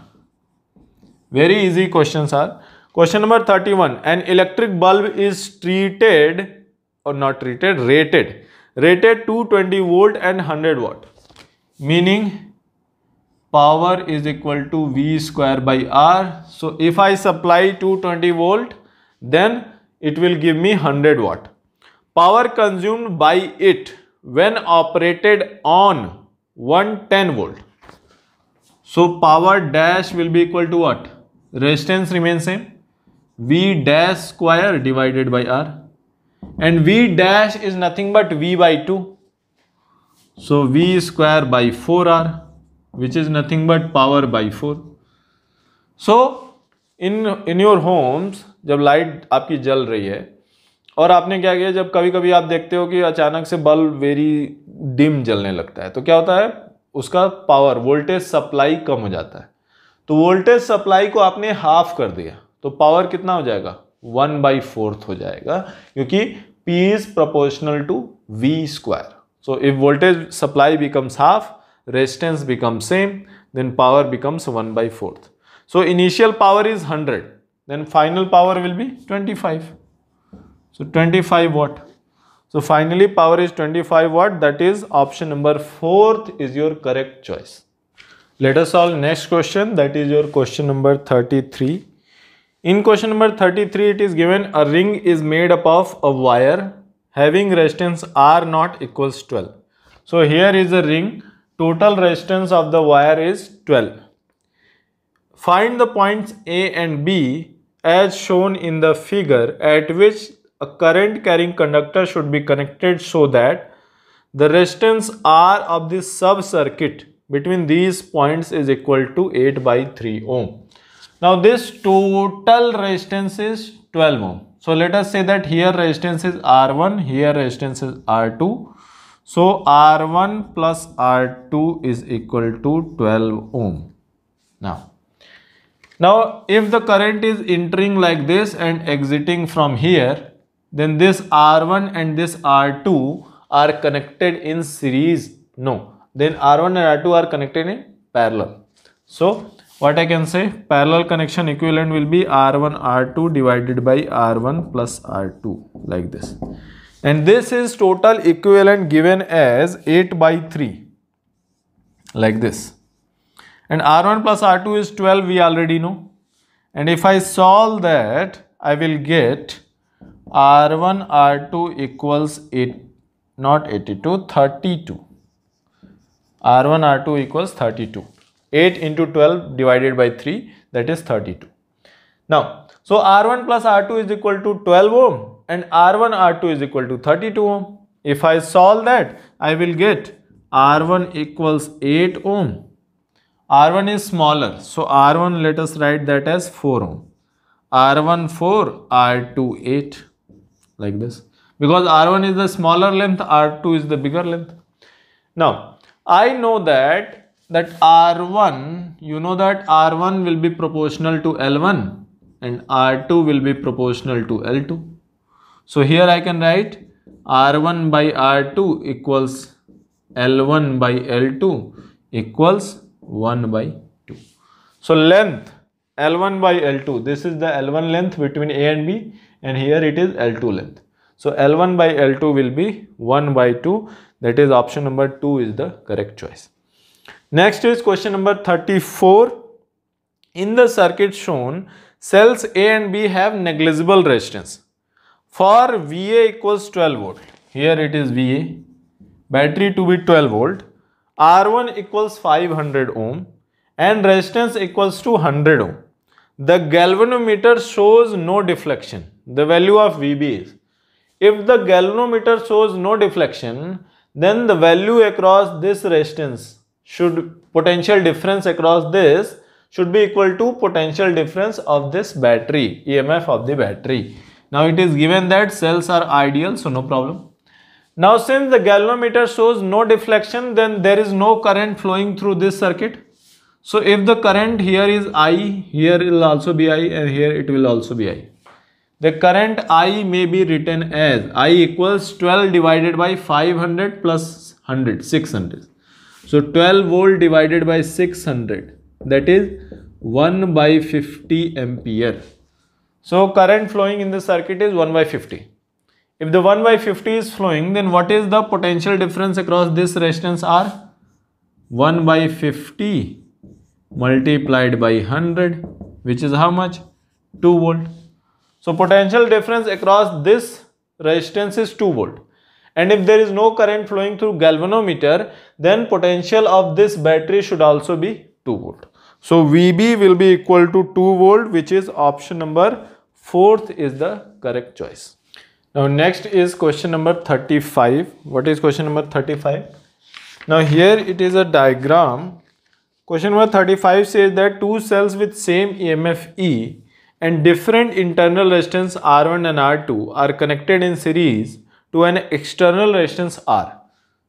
Very easy questions are. Question number 31. An electric bulb is treated or not treated, rated. Rated 220 volt and 100 watt. Meaning power is equal to V square by R. So if I supply 220 volt, then it will give me 100 watt. Power consumed by it when operated on 110 volt. So power dash will be equal to what? Resistance remains same. V dash square divided by R. And V dash is nothing but V by 2. So V square by 4R. which is nothing but power by 4 so in in your homes जब लाइट आपकी जल रही है और आपने क्या किया जब कभी कभी आप देखते हो कि अचानक से बल्ब वेरी डिम जलने लगता है तो क्या होता है उसका पावर वोल्टेज सप्लाई कम हो जाता है तो वोल्टेज सप्लाई को आपने हाफ कर दिया तो पावर कितना हो जाएगा वन बाई फोर्थ हो जाएगा क्योंकि P is proportional to V square so if voltage supply becomes half resistance becomes same, then power becomes 1 by 4th. So initial power is 100, then final power will be 25. So 25 watt. So finally power is 25 watt that is option number 4th is your correct choice. Let us solve next question that is your question number 33. In question number 33 it is given a ring is made up of a wire having resistance R not equals 12. So here is a ring Total resistance of the wire is 12. Find the points A and B as shown in the figure at which a current carrying conductor should be connected so that the resistance R of the sub-circuit between these points is equal to 8 by 3 ohm. Now this total resistance is 12 ohm. So let us say that here resistance is R1, here resistance is R2 so R1 plus R2 is equal to 12 ohm. Now, now if the current is entering like this and exiting from here, then this R1 and this R2 are connected in series. No, then R1 and R2 are connected in parallel. So what I can say parallel connection equivalent will be R1 R2 divided by R1 plus R2 like this and this is total equivalent given as 8 by 3 like this and r1 plus r2 is 12 we already know and if I solve that I will get r1 r2 equals 8 not 82 32 r1 r2 equals 32 8 into 12 divided by 3 that is 32 now so r1 plus r2 is equal to 12 ohm and R1 R2 is equal to 32 ohm. If I solve that, I will get R1 equals 8 ohm. R1 is smaller. So R1 let us write that as 4 ohm. R1 4, R2 8 like this. Because R1 is the smaller length, R2 is the bigger length. Now, I know that that R1, you know that R1 will be proportional to L1 and R2 will be proportional to L2. So here I can write R1 by R2 equals L1 by L2 equals 1 by 2. So length L1 by L2, this is the L1 length between A and B and here it is L2 length. So L1 by L2 will be 1 by 2 that is option number 2 is the correct choice. Next is question number 34. In the circuit shown, cells A and B have negligible resistance for VA equals 12 volt. Here it is VA. Battery to be 12 volt. R1 equals 500 ohm and resistance equals to 100 ohm. The galvanometer shows no deflection. The value of VB is. If the galvanometer shows no deflection, then the value across this resistance should potential difference across this should be equal to potential difference of this battery, EMF of the battery. Now it is given that cells are ideal, so no problem. Now since the galvanometer shows no deflection, then there is no current flowing through this circuit. So if the current here is I, here it will also be I and here it will also be I. The current I may be written as I equals 12 divided by 500 plus 100, 600. So 12 volt divided by 600 that is 1 by 50 ampere. So current flowing in the circuit is 1 by 50. If the 1 by 50 is flowing, then what is the potential difference across this resistance R? 1 by 50 multiplied by 100, which is how much? 2 volt. So potential difference across this resistance is 2 volt. And if there is no current flowing through galvanometer, then potential of this battery should also be 2 volt. So VB will be equal to 2 volt, which is option number Fourth is the correct choice. Now next is question number 35. What is question number 35? Now here it is a diagram. Question number 35 says that two cells with same EMF E and different internal resistance R1 and R2 are connected in series to an external resistance R.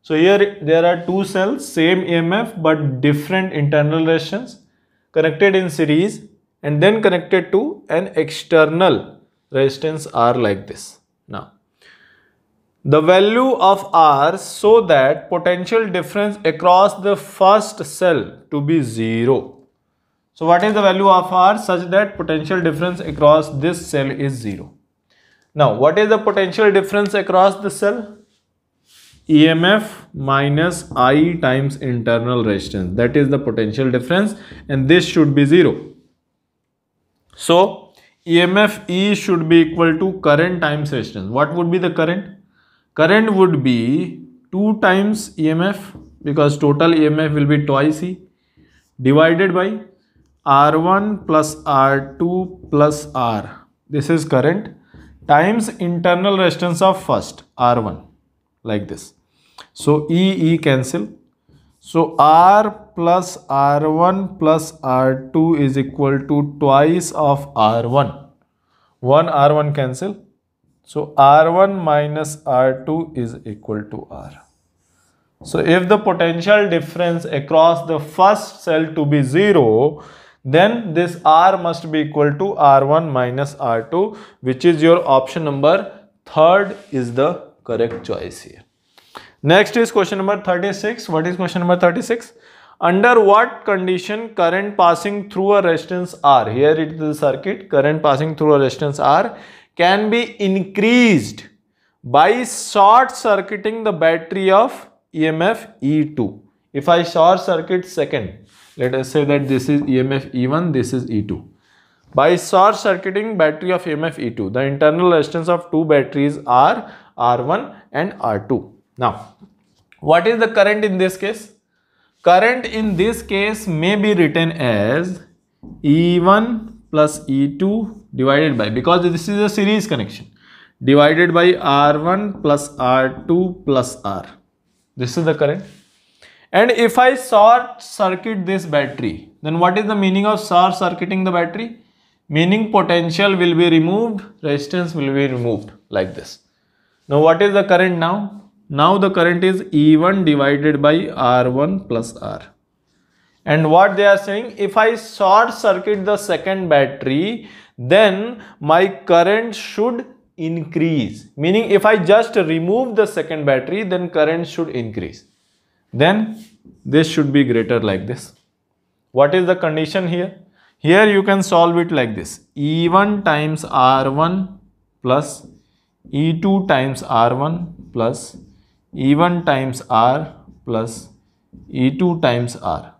So here there are two cells, same EMF but different internal resistance connected in series and then connected to an external resistance R like this. Now, the value of R so that potential difference across the first cell to be 0. So what is the value of R such that potential difference across this cell is 0. Now what is the potential difference across the cell? EMF minus I times internal resistance that is the potential difference and this should be 0. So EMF E should be equal to current times resistance. What would be the current? Current would be 2 times EMF because total EMF will be twice E divided by R1 plus R2 plus R. This is current times internal resistance of first R1 like this. So E E cancel. So R plus R1 plus R2 is equal to twice of R1. 1 R1 cancel. So R1 minus R2 is equal to R. So if the potential difference across the first cell to be 0, then this R must be equal to R1 minus R2 which is your option number third is the correct choice here. Next is question number 36. What is question number 36? under what condition current passing through a resistance R, here it is the circuit, current passing through a resistance R can be increased by short circuiting the battery of EMF E2. If I short circuit second, let us say that this is EMF E1, this is E2. By short circuiting battery of EMF E2, the internal resistance of two batteries are R1 and R2. Now, what is the current in this case? current in this case may be written as E1 plus E2 divided by because this is a series connection divided by R1 plus R2 plus R. This is the current. And if I short circuit this battery, then what is the meaning of short circuiting the battery? Meaning potential will be removed, resistance will be removed like this. Now what is the current now? Now the current is E1 divided by R1 plus R. And what they are saying, if I short circuit the second battery, then my current should increase. Meaning if I just remove the second battery, then current should increase. Then this should be greater like this. What is the condition here? Here you can solve it like this. E1 times R1 plus E2 times R1 plus E1 times R plus E2 times R.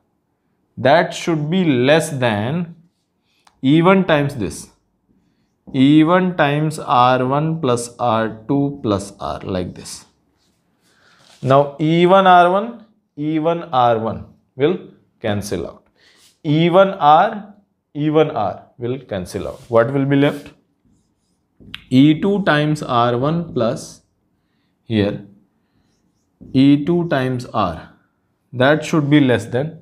That should be less than E1 times this. E1 times R1 plus R2 plus R like this. Now E1 R1, E1 R1 will cancel out. E1 R, E1 R will cancel out. What will be left? E2 times R1 plus here E2 times R that should be less than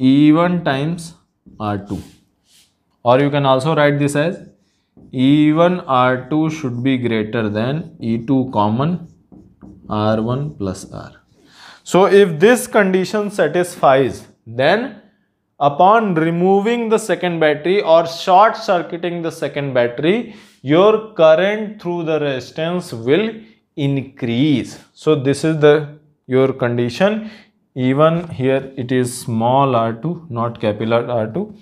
E1 times R2 or you can also write this as E1 R2 should be greater than E2 common R1 plus R. So if this condition satisfies then upon removing the second battery or short circuiting the second battery your current through the resistance will increase so this is the your condition even here it is small r2 not capital r2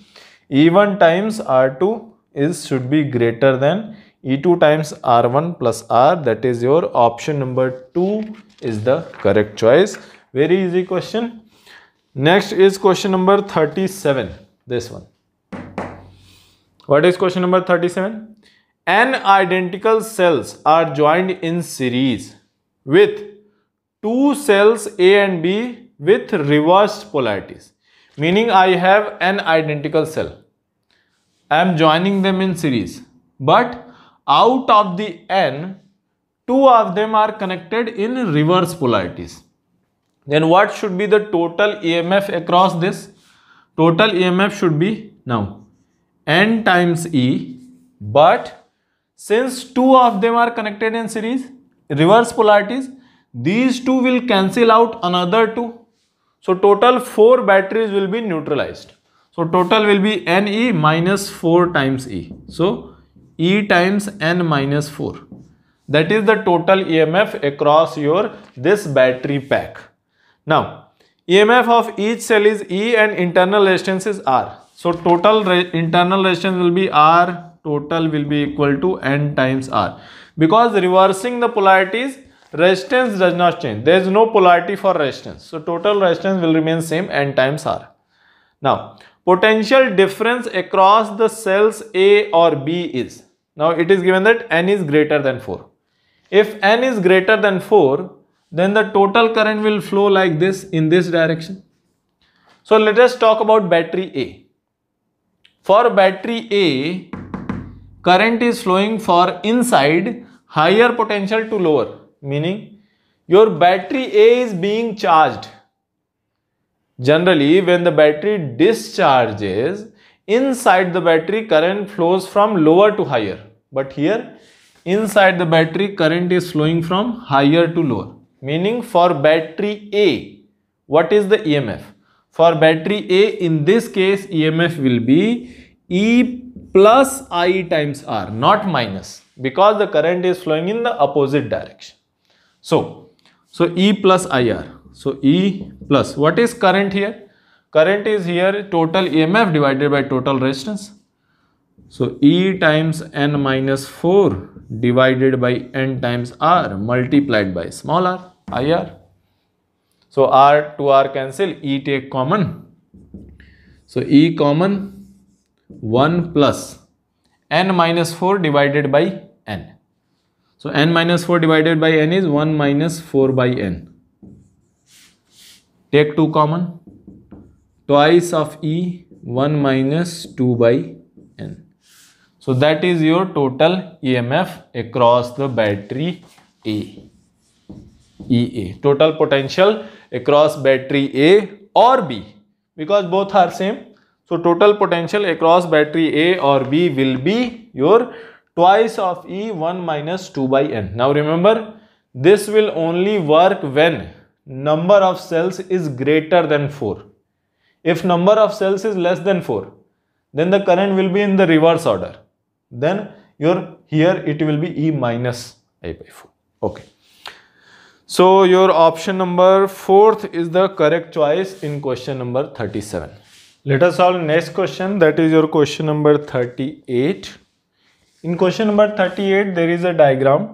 e1 times r2 is should be greater than e2 times r1 plus r that is your option number 2 is the correct choice very easy question next is question number 37 this one what is question number 37 n identical cells are joined in series with two cells A and B with reversed polarities. Meaning I have an identical cell. I am joining them in series. But out of the N, two of them are connected in reverse polarities. Then what should be the total EMF across this? Total EMF should be now N times E but since two of them are connected in series, reverse polarities, these two will cancel out another two. So total four batteries will be neutralized. So total will be Ne minus 4 times E. So E times N minus 4. That is the total EMF across your this battery pack. Now EMF of each cell is E and internal resistance is R. So total re internal resistance will be R total will be equal to n times r because reversing the polarities resistance does not change there is no polarity for resistance so total resistance will remain same n times r now potential difference across the cells a or b is now it is given that n is greater than 4 if n is greater than 4 then the total current will flow like this in this direction so let us talk about battery a for battery a current is flowing for inside higher potential to lower meaning your battery A is being charged generally when the battery discharges inside the battery current flows from lower to higher but here inside the battery current is flowing from higher to lower meaning for battery A what is the EMF for battery A in this case EMF will be E plus I times R, not minus, because the current is flowing in the opposite direction. So, so E plus IR. So E plus, what is current here? Current is here total EMF divided by total resistance. So E times N minus 4 divided by N times R multiplied by small r, IR. So R to R cancel, E take common. So E common 1 plus n minus 4 divided by n. So n minus 4 divided by n is 1 minus 4 by n. Take 2 common. Twice of e 1 minus 2 by n. So that is your total EMF across the battery A. EA. Total potential across battery A or B because both are same so total potential across battery A or B will be your twice of E 1 minus 2 by N. Now remember this will only work when number of cells is greater than 4. If number of cells is less than 4 then the current will be in the reverse order. Then your here it will be E minus I by 4. Okay. So your option number fourth is the correct choice in question number 37. Let us solve next question that is your question number 38. In question number 38 there is a diagram.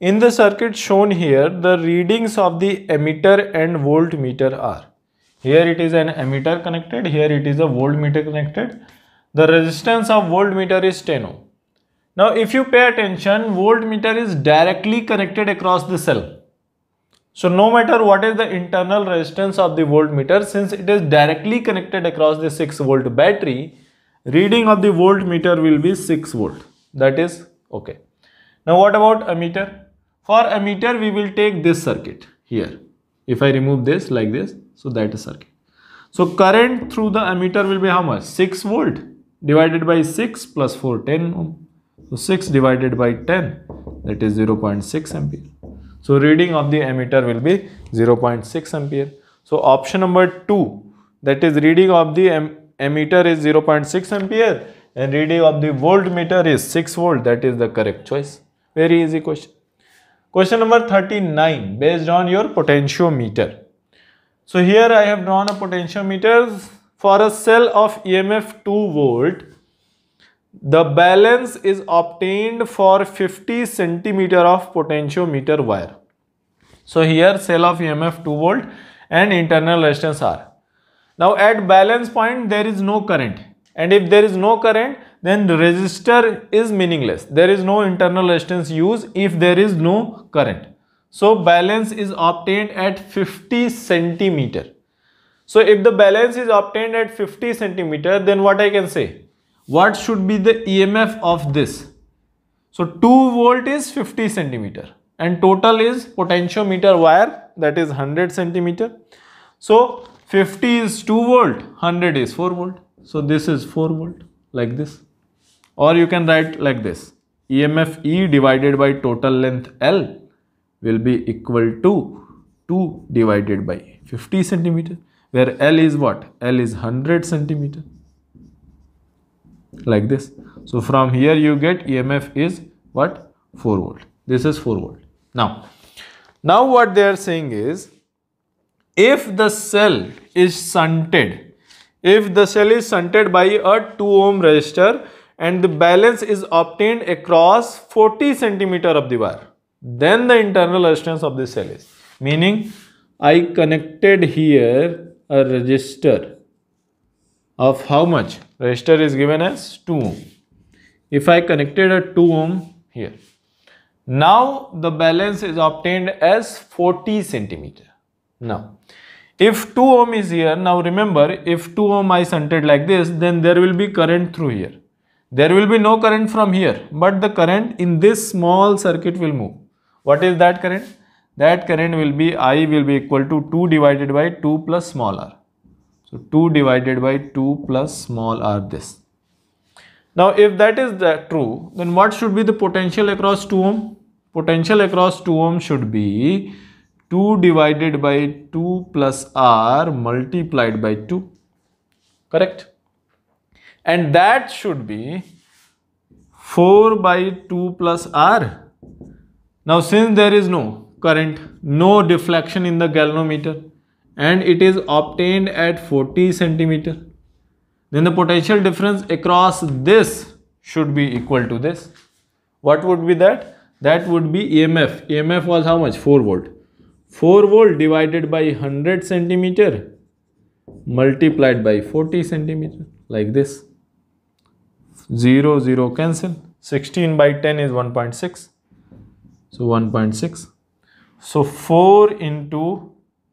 In the circuit shown here the readings of the emitter and voltmeter are. Here it is an emitter connected, here it is a voltmeter connected. The resistance of voltmeter is 10 ohm. Now if you pay attention voltmeter is directly connected across the cell so no matter what is the internal resistance of the voltmeter, since it is directly connected across the 6 volt battery, reading of the voltmeter will be 6 volt. That is okay. Now what about ammeter? For ammeter, we will take this circuit here. If I remove this like this, so that is circuit. So current through the ammeter will be how much? 6 volt divided by 6 plus 4, 10 ohm. So 6 divided by 10, that is 0 0.6 ampere. So reading of the emitter will be 0.6 ampere. So option number 2 that is reading of the em emitter is 0.6 ampere and reading of the voltmeter is 6 volt that is the correct choice. Very easy question. Question number 39 based on your potentiometer. So here I have drawn a potentiometer for a cell of EMF 2 volt the balance is obtained for 50 centimeter of potentiometer wire. So here cell of EMF 2 volt and internal resistance R. Now at balance point there is no current and if there is no current then the resistor is meaningless. There is no internal resistance used if there is no current. So balance is obtained at 50 centimeter. So if the balance is obtained at 50 centimeter then what I can say? what should be the EMF of this? So 2 volt is 50 centimeter and total is potentiometer wire that is 100 centimeter. So 50 is 2 volt, 100 is 4 volt. So this is 4 volt like this or you can write like this EMF E divided by total length L will be equal to 2 divided by 50 centimeter where L is what? L is 100 centimeter like this. So from here you get EMF is what? 4 volt. This is 4 volt. Now, now what they are saying is if the cell is shunted, if the cell is shunted by a 2 ohm resistor and the balance is obtained across 40 centimeter of the wire, then the internal resistance of the cell is. Meaning, I connected here a resistor of how much? resistor is given as 2 ohm. If I connected a 2 ohm here, now the balance is obtained as 40 centimeter. Now, if 2 ohm is here, now remember if 2 ohm I shunted like this, then there will be current through here. There will be no current from here, but the current in this small circuit will move. What is that current? That current will be I will be equal to 2 divided by 2 plus small r. So 2 divided by 2 plus small r this. Now if that is the true, then what should be the potential across 2 ohm? Potential across 2 ohm should be 2 divided by 2 plus r multiplied by 2. Correct? And that should be 4 by 2 plus r. Now since there is no current, no deflection in the galvanometer, and it is obtained at 40 centimeter then the potential difference across this should be equal to this what would be that that would be EMF EMF was how much 4 volt 4 volt divided by 100 centimeter multiplied by 40 centimeter like this 0 0 cancel 16 by 10 is 1.6 so 1.6 so 4 into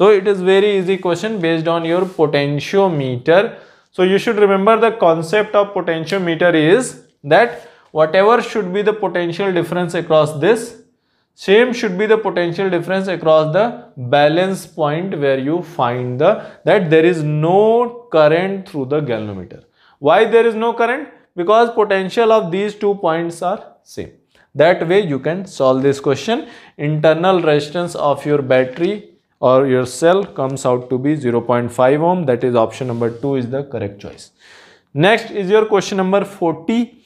So it is very easy question based on your potentiometer. So you should remember the concept of potentiometer is that whatever should be the potential difference across this, same should be the potential difference across the balance point where you find the that there is no current through the galvanometer. Why there is no current? Because potential of these two points are same. That way you can solve this question. Internal resistance of your battery or your cell comes out to be 0.5 ohm that is option number 2 is the correct choice. Next is your question number 40.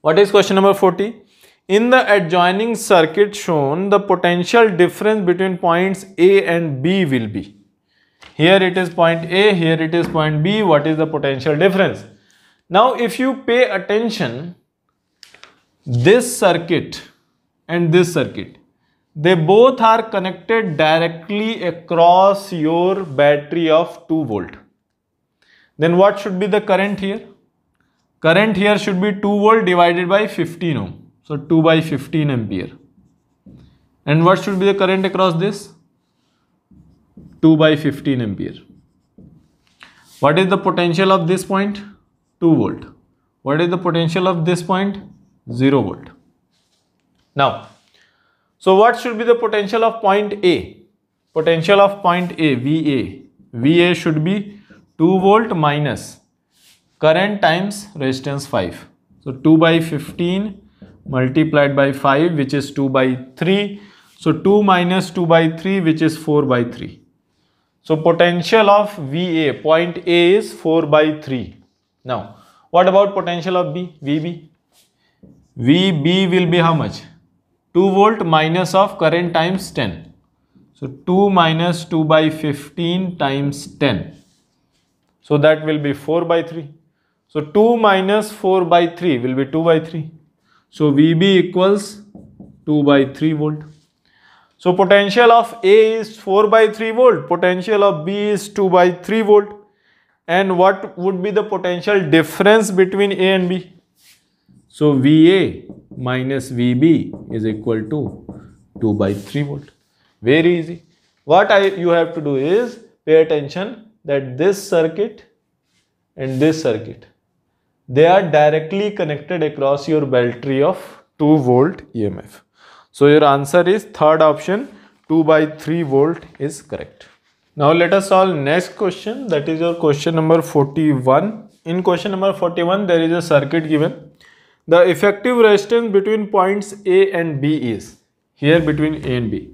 What is question number 40? In the adjoining circuit shown the potential difference between points A and B will be. Here it is point A, here it is point B. What is the potential difference? Now if you pay attention this circuit and this circuit they both are connected directly across your battery of 2 volt then what should be the current here current here should be 2 volt divided by 15 ohm so 2 by 15 ampere and what should be the current across this 2 by 15 ampere what is the potential of this point 2 volt what is the potential of this point 0 volt now so what should be the potential of point A? Potential of point A, VA. VA should be 2 volt minus current times resistance 5. So 2 by 15 multiplied by 5 which is 2 by 3. So 2 minus 2 by 3 which is 4 by 3. So potential of VA, point A is 4 by 3. Now what about potential of B, VB? VB will be how much? 2 volt minus of current times 10. So 2 minus 2 by 15 times 10. So that will be 4 by 3. So 2 minus 4 by 3 will be 2 by 3. So VB equals 2 by 3 volt. So potential of A is 4 by 3 volt. Potential of B is 2 by 3 volt. And what would be the potential difference between A and B? So VA minus VB is equal to 2 by 3 volt. Very easy. What I, you have to do is pay attention that this circuit and this circuit, they are directly connected across your battery of 2 volt EMF. So your answer is third option 2 by 3 volt is correct. Now let us solve next question that is your question number 41. In question number 41 there is a circuit given the effective resistance between points A and B is here between A and B.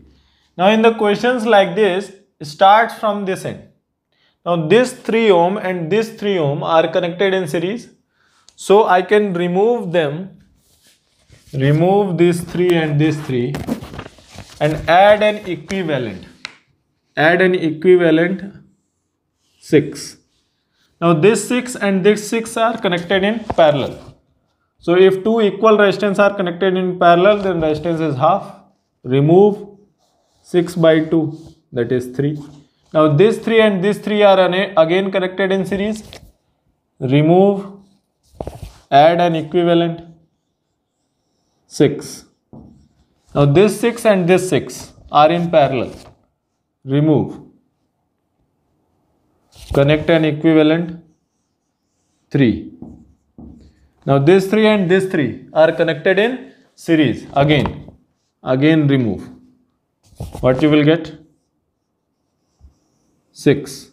Now in the questions like this, starts from this end. Now this 3 ohm and this 3 ohm are connected in series. So I can remove them, remove this 3 and this 3 and add an equivalent, add an equivalent 6. Now this 6 and this 6 are connected in parallel. So if two equal resistance are connected in parallel, then resistance is half. Remove 6 by 2, that is 3. Now this 3 and this 3 are again connected in series. Remove, add an equivalent 6. Now this 6 and this 6 are in parallel. Remove. Connect an equivalent 3. Now these three and these three are connected in series. Again, again remove. What you will get? 6.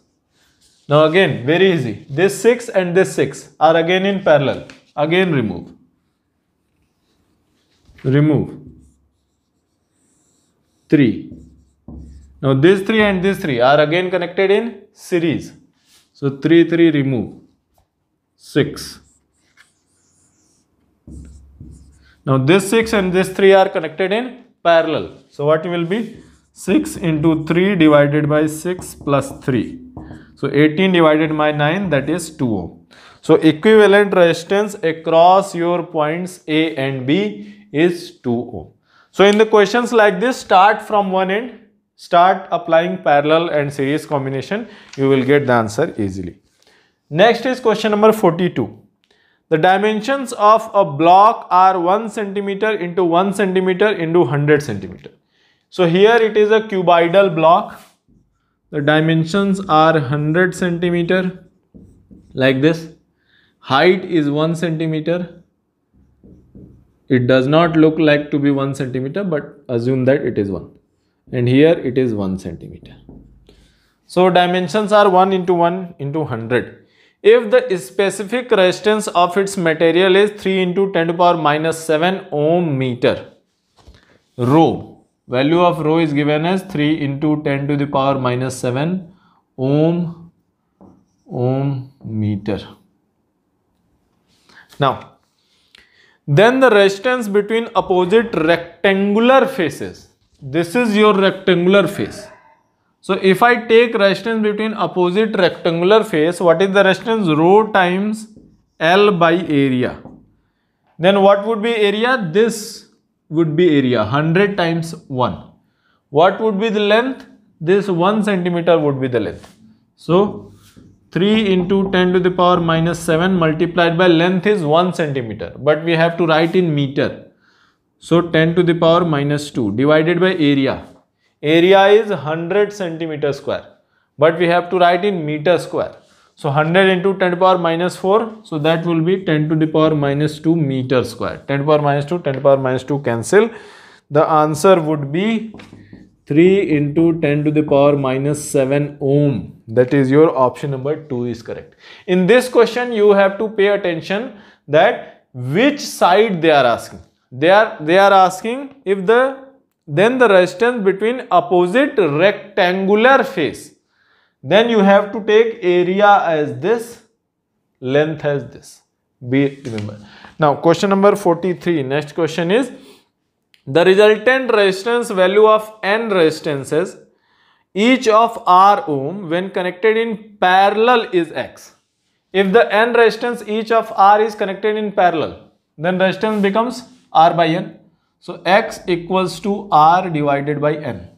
Now again, very easy. This 6 and this 6 are again in parallel. Again remove. Remove. 3. Now these 3 and these 3 are again connected in series. So 3, 3 remove. 6. Now this 6 and this 3 are connected in parallel. So what will be 6 into 3 divided by 6 plus 3. So 18 divided by 9 that is 2 ohm. So equivalent resistance across your points A and B is 2 ohm. So in the questions like this start from one end start applying parallel and series combination you will get the answer easily. Next is question number 42. The dimensions of a block are 1 centimeter into 1 centimeter into 100 centimeter. So here it is a cuboidal block. The dimensions are 100 centimeter like this. Height is 1 centimeter. It does not look like to be 1 centimeter but assume that it is 1. And here it is 1 centimeter. So dimensions are 1 into 1 into 100 if the specific resistance of its material is 3 into 10 to power minus 7 ohm meter rho value of rho is given as 3 into 10 to the power minus 7 ohm ohm meter now then the resistance between opposite rectangular faces this is your rectangular face so if I take resistance between opposite rectangular face, what is the resistance? Rho times L by area. Then what would be area? This would be area 100 times 1. What would be the length? This 1 centimeter would be the length. So 3 into 10 to the power minus 7 multiplied by length is 1 centimeter. But we have to write in meter. So 10 to the power minus 2 divided by area area is 100 centimeter square but we have to write in meter square so 100 into 10 to the power minus 4 so that will be 10 to the power minus 2 meter square 10 to the power minus 2 10 to the power minus 2 cancel the answer would be 3 into 10 to the power minus 7 ohm that is your option number 2 is correct in this question you have to pay attention that which side they are asking they are they are asking if the then the resistance between opposite rectangular face then you have to take area as this length as this be remember now question number 43 next question is the resultant resistance value of n resistances each of r ohm when connected in parallel is x if the n resistance each of r is connected in parallel then resistance becomes r by n so x equals to R divided by N.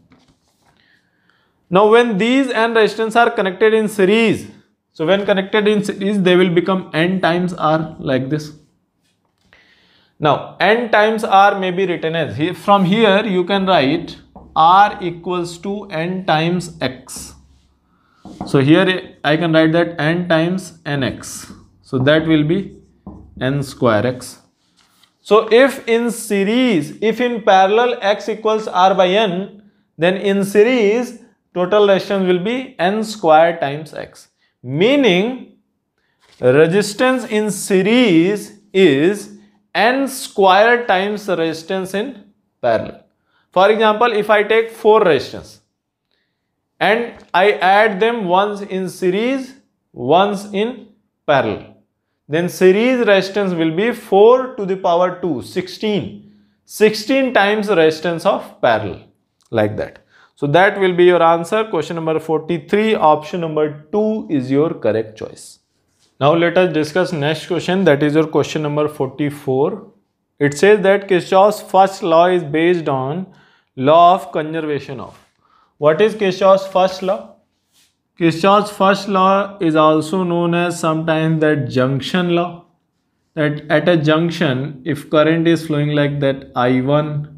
Now when these N resistance are connected in series, so when connected in series, they will become N times R like this. Now N times R may be written as, from here you can write R equals to N times X. So here I can write that N times NX. So that will be N square X. So if in series, if in parallel x equals r by n, then in series total resistance will be n square times x. Meaning resistance in series is n square times resistance in parallel. For example, if I take 4 resistance and I add them once in series, once in parallel then series resistance will be 4 to the power 2, 16. 16 times the resistance of parallel, like that. So that will be your answer. Question number 43, option number 2 is your correct choice. Now let us discuss next question, that is your question number 44. It says that Kirchhoff's first law is based on law of conservation of. What is Kirchhoff's first law? Kirchhoff's first law is also known as sometimes that junction law. That at a junction, if current is flowing like that I1,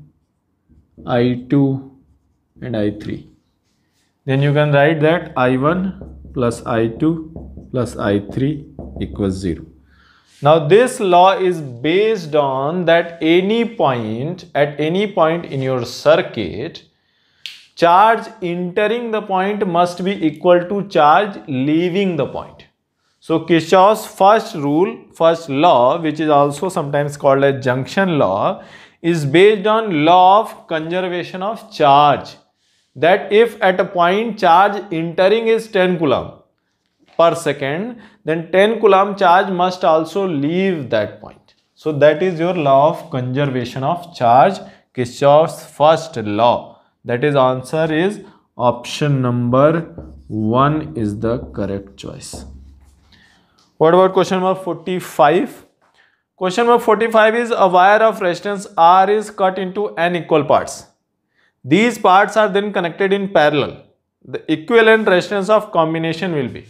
I2 and I3, then you can write that I1 plus I2 plus I3 equals 0. Now this law is based on that any point, at any point in your circuit, charge entering the point must be equal to charge leaving the point. So Kirchhoff's first rule, first law, which is also sometimes called a junction law, is based on law of conservation of charge. That if at a point charge entering is 10 coulomb per second, then 10 coulomb charge must also leave that point. So that is your law of conservation of charge, Kirchhoff's first law. That is answer is option number 1 is the correct choice. What about question number 45? Question number 45 is a wire of resistance R is cut into n equal parts. These parts are then connected in parallel. The equivalent resistance of combination will be.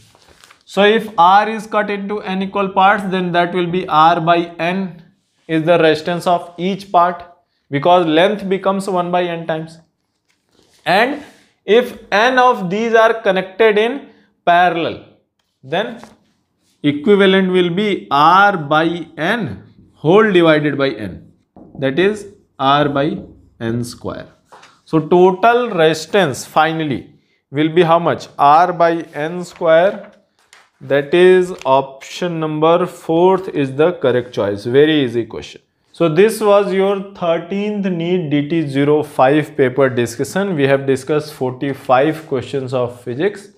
So if R is cut into n equal parts then that will be R by n is the resistance of each part because length becomes 1 by n times and if n of these are connected in parallel then equivalent will be r by n whole divided by n that is r by n square. So total resistance finally will be how much r by n square that is option number fourth is the correct choice very easy question. So this was your 13th NEET DT05 paper discussion. We have discussed 45 questions of physics.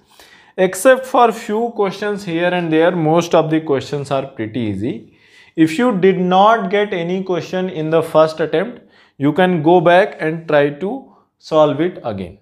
Except for few questions here and there, most of the questions are pretty easy. If you did not get any question in the first attempt, you can go back and try to solve it again.